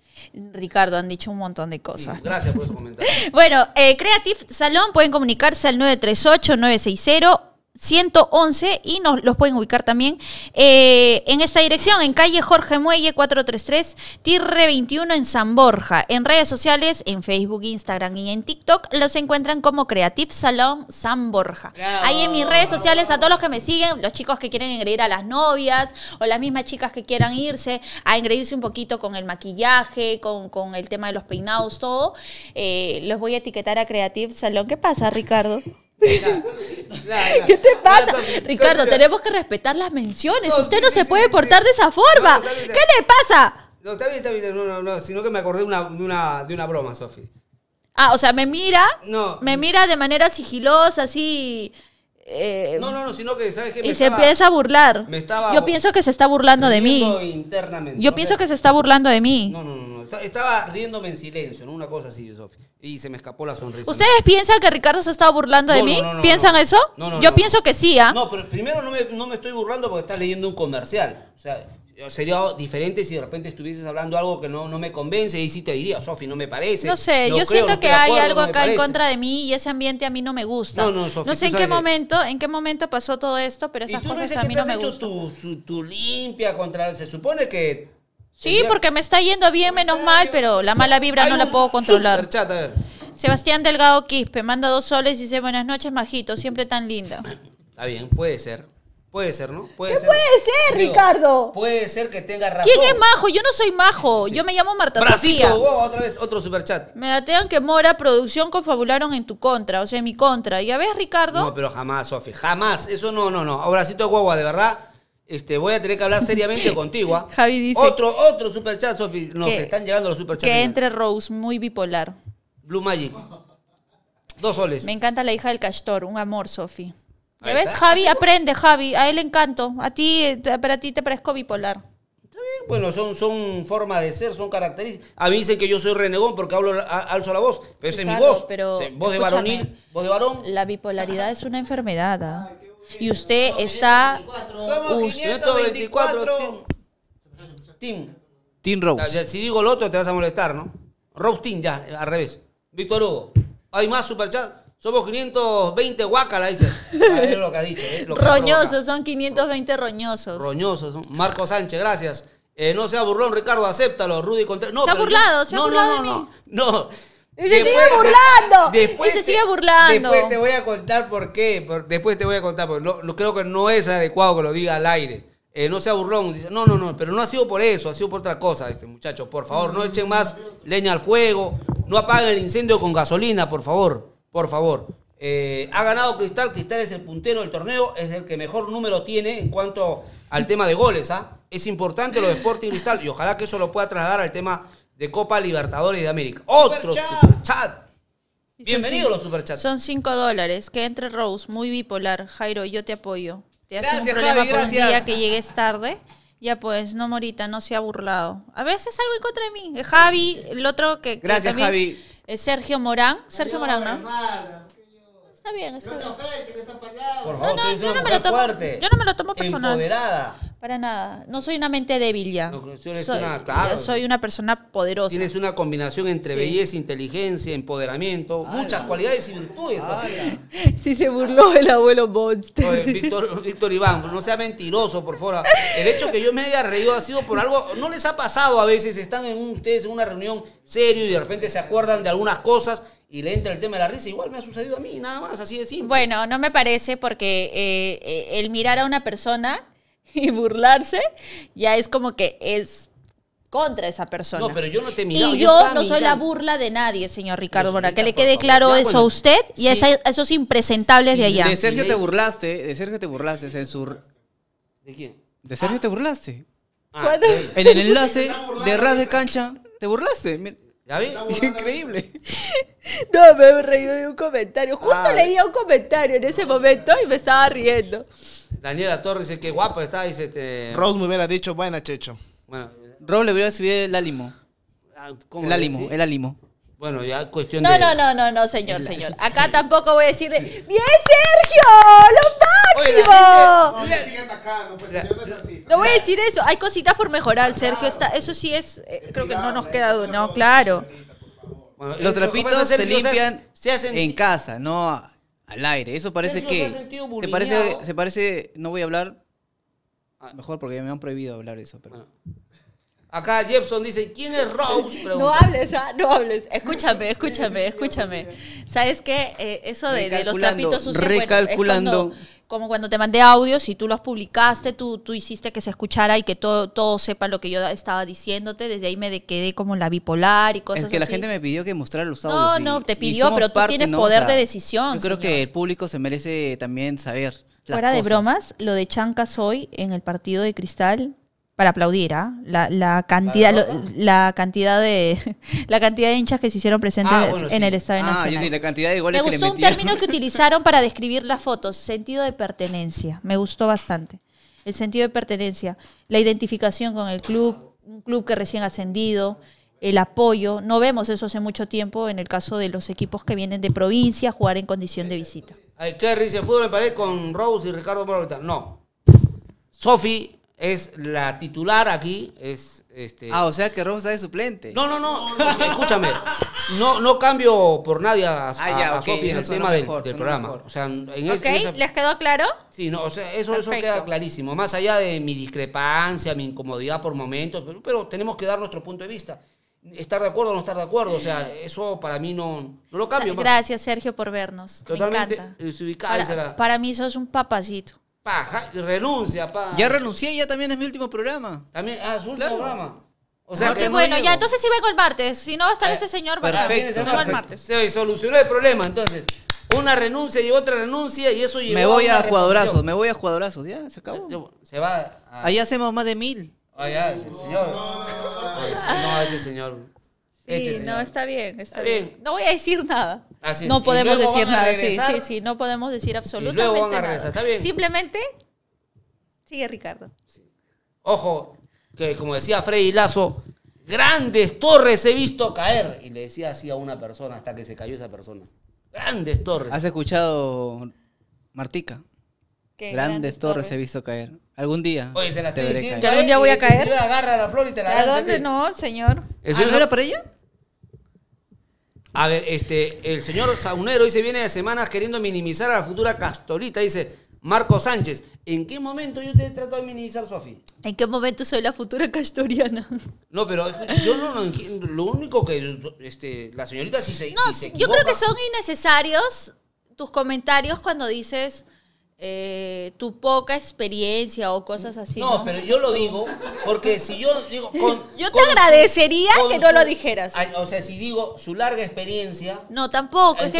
Ricardo, han dicho un montón de cosas. gracias por su comentario. bueno, eh, Creative Salón pueden comunicarse al 938-960 111 y nos los pueden ubicar también eh, en esta dirección, en calle Jorge Muelle 433, Tirre 21 en San Borja. En redes sociales, en Facebook, Instagram y en TikTok los encuentran como Creative Salón San Borja. Ahí en mis redes sociales, a todos los que me siguen, los chicos que quieren ingredir a las novias o las mismas chicas que quieran irse a ingredirse un poquito con el maquillaje, con, con el tema de los peinados, todo, eh, los voy a etiquetar a Creative Salón. ¿Qué pasa, Ricardo? ¿Qué te pasa? Ricardo, tenemos que respetar las menciones. Usted no se puede portar de esa forma. ¿Qué le pasa? No, está bien, está bien. No, no, Sino que me acordé de, una, de una broma, Sofi. Ah, o sea, me mira. No. Me mira de manera sigilosa, así. Eh, no, no, no, sino que, ¿sabes que y se empieza a burlar. yo pienso que se está burlando de mí. yo pienso que se está burlando de mí. No, no, no, Estaba riéndome en silencio, ¿no? Una cosa así, Sofía. Y se me escapó la sonrisa. ¿Ustedes piensan que Ricardo se estaba burlando de mí? ¿Piensan eso? yo pienso que sí, ¿ah? No, pero primero no me, no me estoy burlando porque está leyendo un comercial. O sea, sería diferente si de repente estuvieses hablando algo que no, no me convence y sí te diría, Sofi, no me parece. No sé, yo siento que hay algo acá en contra de mí y ese ambiente a mí no me gusta. No, sé en qué momento, en qué momento pasó todo esto, pero esas cosas a mí no me gustan. Tu, tu, tu limpia contra, se supone que... Sí, porque me está yendo bien, menos mal, pero la mala vibra no la puedo controlar. Sebastián Delgado Quispe manda dos soles y dice, buenas noches, majito, siempre tan linda. Está bien, puede ser. Puede ser, ¿no? ¿Qué puede ser, Ricardo? Puede ser que tenga razón. ¿Quién es majo? Yo no soy majo. Yo me llamo Marta Bracito, Sofía. otra vez, otro superchat. Me datean que Mora, producción, confabularon en tu contra, o sea, en mi contra. ¿Y a ves, Ricardo? No, pero jamás, Sofi, jamás. Eso no, no, no. Abracito, guagua, de verdad. Este, voy a tener que hablar seriamente contigo. ¿ah? Javi dice. Otro, otro superchat, Sofi. Nos están llegando los superchats. Que entre Rose, muy bipolar. Blue Magic. Dos soles. Me encanta la hija del castor, un amor, Sofi ves, Javi? Aprende, Javi. A él le encanto. A ti, eh, para ti te parezco bipolar. Está bien, bueno, son, son formas de ser, son características. A mí dicen que yo soy renegón porque hablo, alzo la voz, pero esa es mi voz. voz de varonil, voz de varón. La bipolaridad es una enfermedad. ¿ah? Y usted está... Somos Somos 524. Tim. Tim Rose. Si digo el otro te vas a molestar, ¿no? Rose Tim, ya, al revés. Víctor Hugo. ¿Hay más superchats? Somos 520 guacala, dice. lo que ha dicho. ¿eh? roñosos, son 520 roñosos. Roñosos. Marco Sánchez, gracias. Eh, no sea burlón, Ricardo, acéptalo. Rudy Contreras. No, se ha burlado, se ha burlado. No, de mí. no. no. Y se sigue burlando. y se te, sigue burlando. Después te voy a contar por qué. Después te voy a contar, porque creo que no es adecuado que lo diga al aire. Eh, no sea burlón. Dice, no, no, no, pero no ha sido por eso, ha sido por otra cosa, este muchacho. Por favor, no echen más leña al fuego. No apaguen el incendio con gasolina, por favor por favor. Eh, ha ganado Cristal, Cristal es el puntero del torneo, es el que mejor número tiene en cuanto al tema de goles. ¿ah? Es importante lo de Sporting Cristal y ojalá que eso lo pueda trasladar al tema de Copa Libertadores de América. Otro superchat. Bienvenido a los superchats. Son cinco dólares. Que entre Rose, muy bipolar. Jairo, yo te apoyo. Gracias, Javi, gracias. que llegues tarde. Ya pues, no Morita, no se ha burlado. A veces algo en contra de mí. Javi, el otro que... gracias, Javi. Sergio Morán. Sergio Morán, ¿no? Está bien, está bien. No no, yo, no me lo tomo, fuerte, yo no me lo tomo personal. Para nada. No soy una mente débil ya. No, soy, una, persona poderosa. Tienes una combinación entre belleza, inteligencia, empoderamiento, muchas cualidades y virtudes. sí se burló el abuelo Monster. Eh, Víctor, Iván, no sea mentiroso, por fuera El hecho que yo me haya reído ha sido por algo, no les ha pasado a veces, están en ustedes en una reunión serio y de repente se acuerdan de algunas cosas y le entra el tema de la risa, igual me ha sucedido a mí, nada más, así de simple. Bueno, no me parece porque eh, eh, el mirar a una persona y burlarse ya es como que es contra esa persona. No, pero yo no te miraba, Y yo, no soy la burla de nadie, señor Ricardo Mora. Que le quede claro eso a usted y a esos impresentables de allá. De Sergio te burlaste, de Sergio te burlaste, censur. ¿De quién? De Sergio te burlaste. Ah, en el enlace de Ras de Cancha te burlaste. ¿Ya vi? Increíble. No, me he reído de un comentario. Justo ah, leía un comentario en ese momento y me estaba riendo. Daniela Torres dice, qué guapo está, dice este... Rose me hubiera dicho, buena, Checho. Bueno. Rose le hubiera subido el álimo. Ah, el álimo, el álimo. Bueno, ya cuestión no, de... No, no, no, no, señor, señor. Acá tampoco voy a decirle, ¡Bien, Sergio! ¡Lo máximo! Oye, no, pues no es así. No voy a decir eso. Hay cositas por mejorar, Sergio. Está, eso sí es. Eh, creo que no nos queda No, claro. los trapitos se limpian se hacen... en casa, no al aire. Eso parece que. Se, parece, se parece. No voy a hablar. Ah, mejor porque me han prohibido hablar eso. Pero... Ah. Acá Jepson dice, ¿quién es Rose? No hables, ah, no hables. Escúchame, escúchame, escúchame. ¿Sabes qué? Eh, eso de, los trapitos Recalculando como cuando te mandé audios y tú los publicaste, tú, tú hiciste que se escuchara y que todo, todo sepa lo que yo estaba diciéndote. Desde ahí me quedé como la bipolar y cosas así. Es que la gente me pidió que mostrara los audios. No, no, te pidió, pero tú tienes poder de decisión. Yo creo que el público se merece también saber. Las Fuera de bromas, lo de Chancas hoy en el partido de Cristal para aplaudir, ¿ah? La, la cantidad, ¿La, cantidad de la cantidad de hinchas que se hicieron presentes ah, en el Estadio ah, Nacional. Me gustó un término que utilizaron para describir las fotos, sentido de pertenencia. Me gustó bastante. El sentido de pertenencia, la identificación con el club, un club que recién ascendido, el apoyo. No vemos eso hace mucho tiempo en el caso de los equipos que vienen de provincia a jugar en condición de visita. ¿Qué dice fútbol en pared con Rose y Ricardo No. Sofi es la titular aquí, es este. Ah, o sea que Rojo está de suplente. No, no, no, escúchame. No, cambio por nadie a, ah, en el tema del, programa. ok, ¿les quedó claro? Sí, no, o sea, eso, queda clarísimo. Más allá de mi discrepancia, mi incomodidad por momentos, pero, tenemos que dar nuestro punto de vista estar de acuerdo o no estar de acuerdo. O sea, eso para mí no, lo cambio. Pues. Gracias, Sergio, por vernos. Me encanta. Para, para, mí sos un papacito paja renuncia, pa. Ya renuncié, y ya también es mi último programa. También, ah, su último programa. O sea, Porque bueno, ya entonces sí vengo el martes. Si no va a estar este señor, va a el martes. Se solucionó el problema, entonces. Una renuncia y otra renuncia y eso llevó Me voy a jugadorazos, me voy a jugadorazos. Ya, se acabó. Se va a... Ahí hacemos más de mil. Allá, el señor. Ay, No, este señor. Sí, este no, está bien, está, bien. No voy a decir nada. Ah, no podemos decir nada, sí, sí, sí, no podemos decir absolutamente nada. Simplemente sigue Ricardo. Ojo, que como decía Freddy Lazo, grandes torres he visto caer. Y le decía así a una persona hasta que se cayó esa persona. Grandes torres. ¿Has escuchado Martica? Grandes, torres, he visto caer. Algún día. Oye, se te Algún día voy a eh, caer. agarra la flor y te la ¿A dónde? No, señor. ¿Eso ah, no era para ella? A ver, este, el señor Saunero se viene de semanas queriendo minimizar a la futura Castorita, dice Marco Sánchez. ¿En qué momento yo te he tratado de minimizar, Sofi? ¿En qué momento soy la futura castoriana? No, pero yo no lo entiendo. Lo único que este, la señorita sí se No, yo creo que son innecesarios tus comentarios cuando dices eh, tu poca experiencia o cosas así. No, pero yo lo digo porque si yo digo... yo te agradecería que no lo dijeras. O sea, si digo su larga experiencia... No, tampoco. Mm,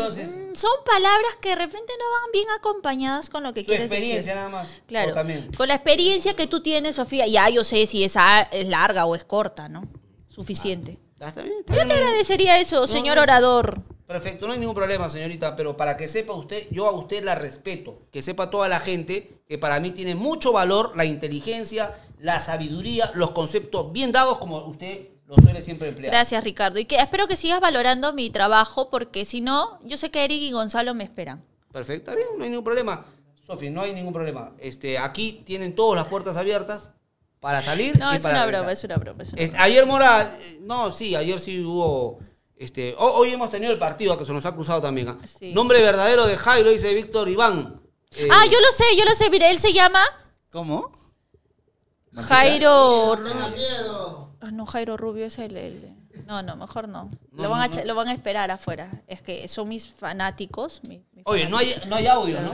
son palabras que de repente no van bien acompañadas con lo que quieres decir. experiencia nada más. Claro. Con la experiencia que tú tienes, Sofía, ya yo sé si esa es larga o es corta, ¿no? Suficiente. Ah, yo te agradecería eso, señor orador. Perfecto, no hay ningún problema, señorita, pero para que sepa usted, yo a usted la respeto, que sepa toda la gente que para mí tiene mucho valor la inteligencia, la sabiduría, los conceptos bien dados como usted los suele siempre emplear. Gracias, Ricardo. Y que espero que sigas valorando mi trabajo porque si no, yo sé que Eric y Gonzalo me esperan. Perfecto, bien, no hay ningún problema. Sofi, no hay ningún problema. Este, aquí tienen todas las puertas abiertas para salir. No, y para es una broma, es una broma, Ayer Mora, eh, no, sí, ayer sí hubo este, hoy hemos tenido el partido que se nos ha cruzado también. ¿ah? Nombre verdadero de Jairo dice Víctor Iván. Eh, ah, yo lo sé, yo lo sé. Mira, él se llama. ¿Cómo? Jairo. Ah, no, Jairo Rubio es el, No, no, mejor no. lo, van a, esperar afuera. Es que son mis fanáticos. Oye, no hay, audio, ¿no?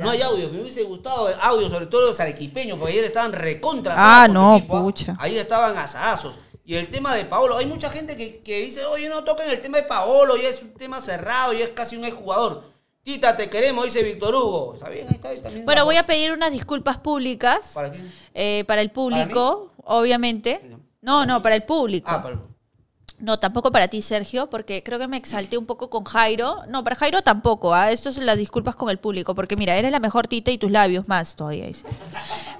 No hay audio. Me hubiese gustado el audio, sobre todo los arequipeños, porque ayer estaban recontra. Ah, no, ¿ah? pucha. Ahí estaban asazos. Y el tema de Paolo, hay mucha gente que, dice, oye, no toquen el tema de Paolo, y es un tema cerrado, y es casi un exjugador. Tita, te queremos, dice Víctor Hugo. ¿Está bien? está, Bueno, voy a pedir unas disculpas públicas. ¿Para quién? Eh, para el público, obviamente. No, no, para el público. Ah, para el público. No, tampoco para ti, Sergio, porque creo que me exalté un poco con Jairo. No, para Jairo tampoco. ¿ah? Esto es las disculpas con el público, porque mira, eres la mejor tita y tus labios más todavía.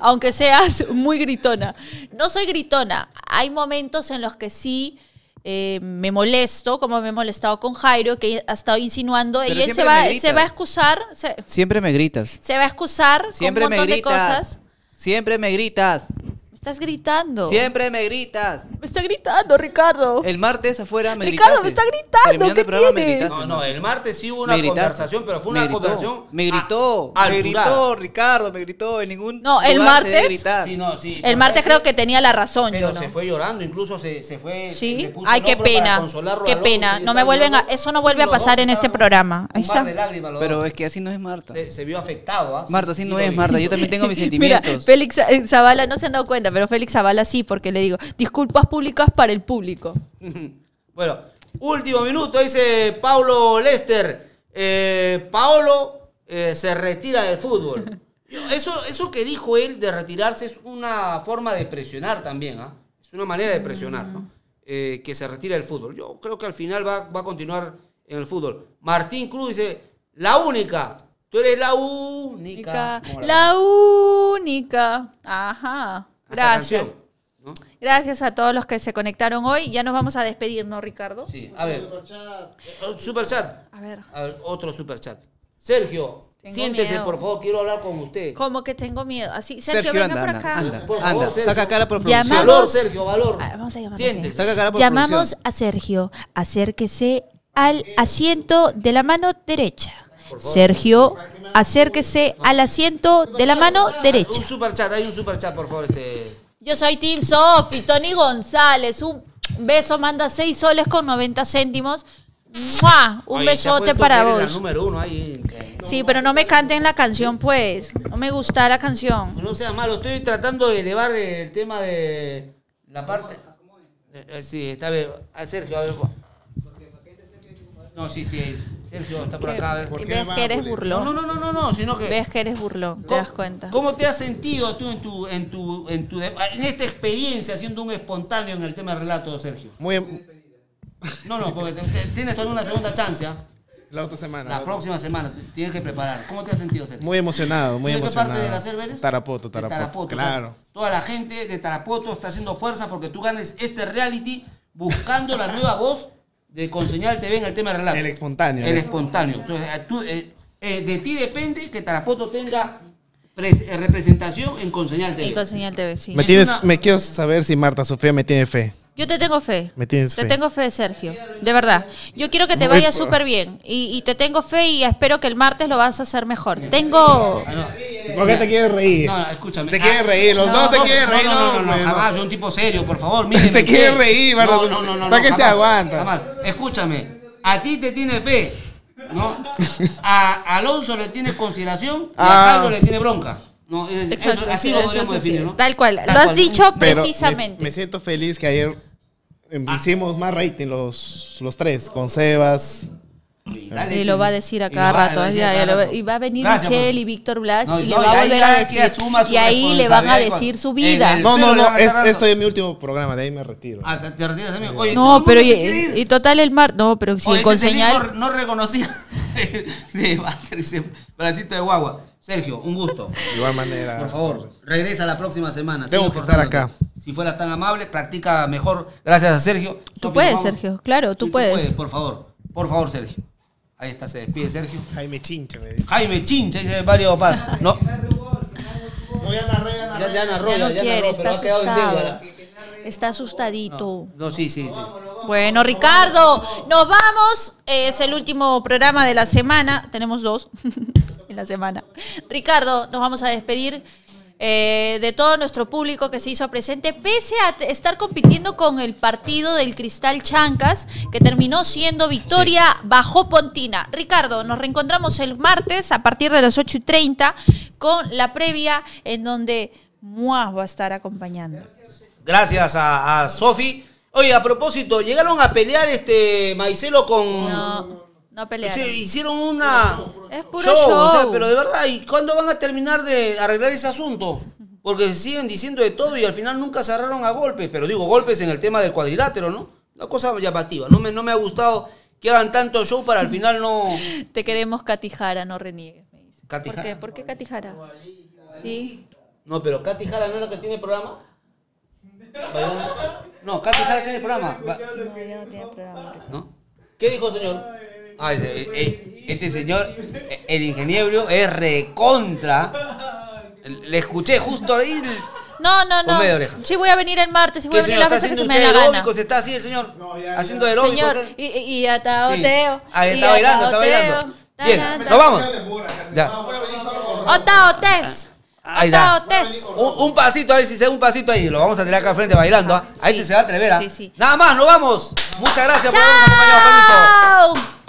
Aunque seas muy gritona. No soy gritona. Hay momentos en los que sí eh, me molesto, como me he molestado con Jairo, que ha estado insinuando, y él se va, se va, a excusar. siempre me gritas. Se va a excusar siempre me gritas. de cosas. Siempre me gritas. Estás gritando. Siempre me gritas. Me está gritando, Ricardo. El martes afuera me Ricardo, me está gritando. ¿Qué No, no, el martes sí hubo una conversación, pero fue una conversación. Me gritó. me gritó, Ricardo, me gritó. En ningún No, el martes- Sí, no, sí. El martes creo que tenía la razón, Pero se fue llorando, incluso se, se fue. Sí. puso Ay, qué pena. Qué pena. No me vuelven a, eso no vuelve a pasar en este programa. Ahí está. Pero es que así no es Marta. se, vio afectado. ¿ah? Marta, así no es Marta. Yo también tengo mis sentimientos. Félix Zavala no se han dado cuenta, pero Félix Zavala sí, porque le digo, disculpas públicas para el público. bueno, último minuto, dice Paulo Lester. Eh, Paolo eh, se retira del fútbol. Eso, eso que dijo él de retirarse es una forma de presionar también, ¿ah? es una manera de presionar, mm. eh, que se retira del fútbol. Yo creo que al final va, a continuar en el fútbol. Martín Cruz dice, la única, tú eres la única. la única, ajá. Gracias. Gracias a todos los que se conectaron hoy. Ya nos vamos a despedir, ¿no, Ricardo? Sí, a ver. Eh, superchat. A ver. A ver otro superchat. Sergio, Siéntese, por favor, quiero hablar con usted. Como que tengo miedo. Así, Sergio, venga anda, por acá. Anda, saca cara por producción. valor, Sergio, valor. vamos a llamar Siéntese. Saca cara por Llamamos a Sergio. Acérquese al asiento de la mano derecha. Sergio, acérquese al asiento de la mano derecha. Un superchat, hay un superchat, por favor. Este. Yo soy Tim Sofi, Tony González. Un beso, manda 6 soles con 90 céntimos. Un besote para vos. sí, pero no me canten la canción, pues. No me gusta la canción. No sea malo, estoy tratando de elevar el tema de la parte. Eh, eh, sí, está bien. A ah, Sergio, a ver. No, sí, sí. Sergio está por acá, a ver. ¿por qué? ¿Ves que eres burlón? No, no, no, no, no, sino que... ¿Ves que eres burlón? ¿Te das cuenta? ¿Cómo te has sentido tú en tu, en tu, en tu, en esta experiencia siendo un espontáneo en el tema de relato, Sergio? Muy... Em- no, no, porque tienes todavía una segunda chance, ¿ah? La otra semana. La, próxima semana tienes que preparar. ¿Cómo te has sentido, Sergio? Muy emocionado, muy emocionado. ¿De qué parte de la CERV Tarapoto, Tarapoto. Claro. toda la gente de Tarapoto está haciendo fuerza porque tú ganes este reality buscando la nueva voz de Conseñal TV en el tema relato. El espontáneo. El espontáneo. Eh, eh, eh, de ti depende que Tarapoto tenga representación en Conseñal TV. En sí. Me, tienes, me quiero saber si Marta Sofía me tiene fe. Yo te tengo fe. Me tienes fe. Te tengo fe, Sergio. De verdad. Yo quiero que te vaya súper bien. Y, te tengo fe y espero que el martes lo vas a hacer mejor. Tengo. Ah, ¿Por qué te quieres reír? No, escúchame. Te quieres ah, reír. Los dos se quieren reír. No, no, no, jamás. Yo un tipo serio, por favor. se quiere reír, No, no, no. no ¿Para qué se aguanta? Jamás. Escúchame. A ti te tiene fe. ¿No? A Alonso le tiene consideración y a Pablo ah. le tiene bronca. No, Exacto, así lo podemos definir, Tal cual. lo has dicho precisamente. me siento feliz que ayer Em, hicimos más rating los, los tres, con Sebas, y, lo va a decir a cada rato. Y va a venir Michelle y Víctor Blas y le va a volver a decir. Y ahí le van a decir su vida. No, no, no. esto es mi último programa. De ahí me retiro. Ah, te retiras Oye, no, pero. Y, total, el mar. No, pero si el No reconocía. de de Guagua. Sergio, un gusto. igual manera. Por favor, pues. regresa la próxima semana. Tengo que estar acá. Si fueras tan amable, practica mejor. Gracias a Sergio. Tú puedes, Sergio. Claro, Tú puedes, por favor. Por favor, Sergio. Ahí está, se despide Sergio. Jaime Chincha me dice. Jaime Chincha, dice Mario Paz. No. No, ya No, ya Ya, ya narró, ya, no quiere, está asustado. Está asustadito. No, sí, sí. Bueno, Ricardo, nos vamos. Es el último programa de la semana. Tenemos dos en la semana. Ricardo, nos vamos a despedir. Eh, de todo nuestro público que se hizo presente, pese a estar compitiendo con el partido del Cristal Chancas, que terminó siendo victoria bajo Pontina. Ricardo, nos reencontramos el martes a partir de las 8 y 30 con la previa en donde Muaz va a estar acompañando. Gracias a, Sofi. Oye, a propósito, llegaron a pelear este Maicelo con... Se hicieron una es show, O sea, pero de verdad, ¿y cuándo van a terminar de arreglar ese asunto? Porque se siguen diciendo de todo y al final nunca cerraron a golpes, pero digo golpes en el tema del cuadrilátero, ¿no? Una cosa llamativa, no me, no me ha gustado que hagan tanto show para al final no... Te queremos Jara, no reniegues, me dice. ¿Por qué? ¿Por qué Catijara? Sí. No, pero Katy no es la que tiene programa. No, Katy Jara tiene programa. No, no tiene programa. ¿Qué dijo, señor? Eh, eh, este señor, eh, el ingeniero, es recontra. Le escuché justo ahí. No, no, no. Sí voy a venir el martes, si voy a venir las veces que se me dé la gana. ¿Se está así el señor? Haciendo aeróbicos. Señor, y, y ataoteo. Ahí está bailando, está bailando. Bien, nos vamos. Ya. Otaotes. Ahí está. Un, pasito ahí, si se da un pasito ahí, lo vamos a tener acá al frente bailando. ¿ah? Ah, ahí te se va a atrever. ¿ah? Sí, Nada más, nos vamos. Muchas gracias por habernos acompañado. Permiso.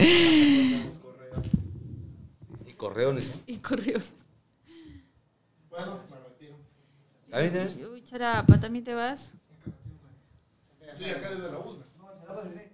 Y correones. Y correones. Bueno, me retiro. te Charapa, ¿también te vas? sí, acá desde la UNA. No, no, no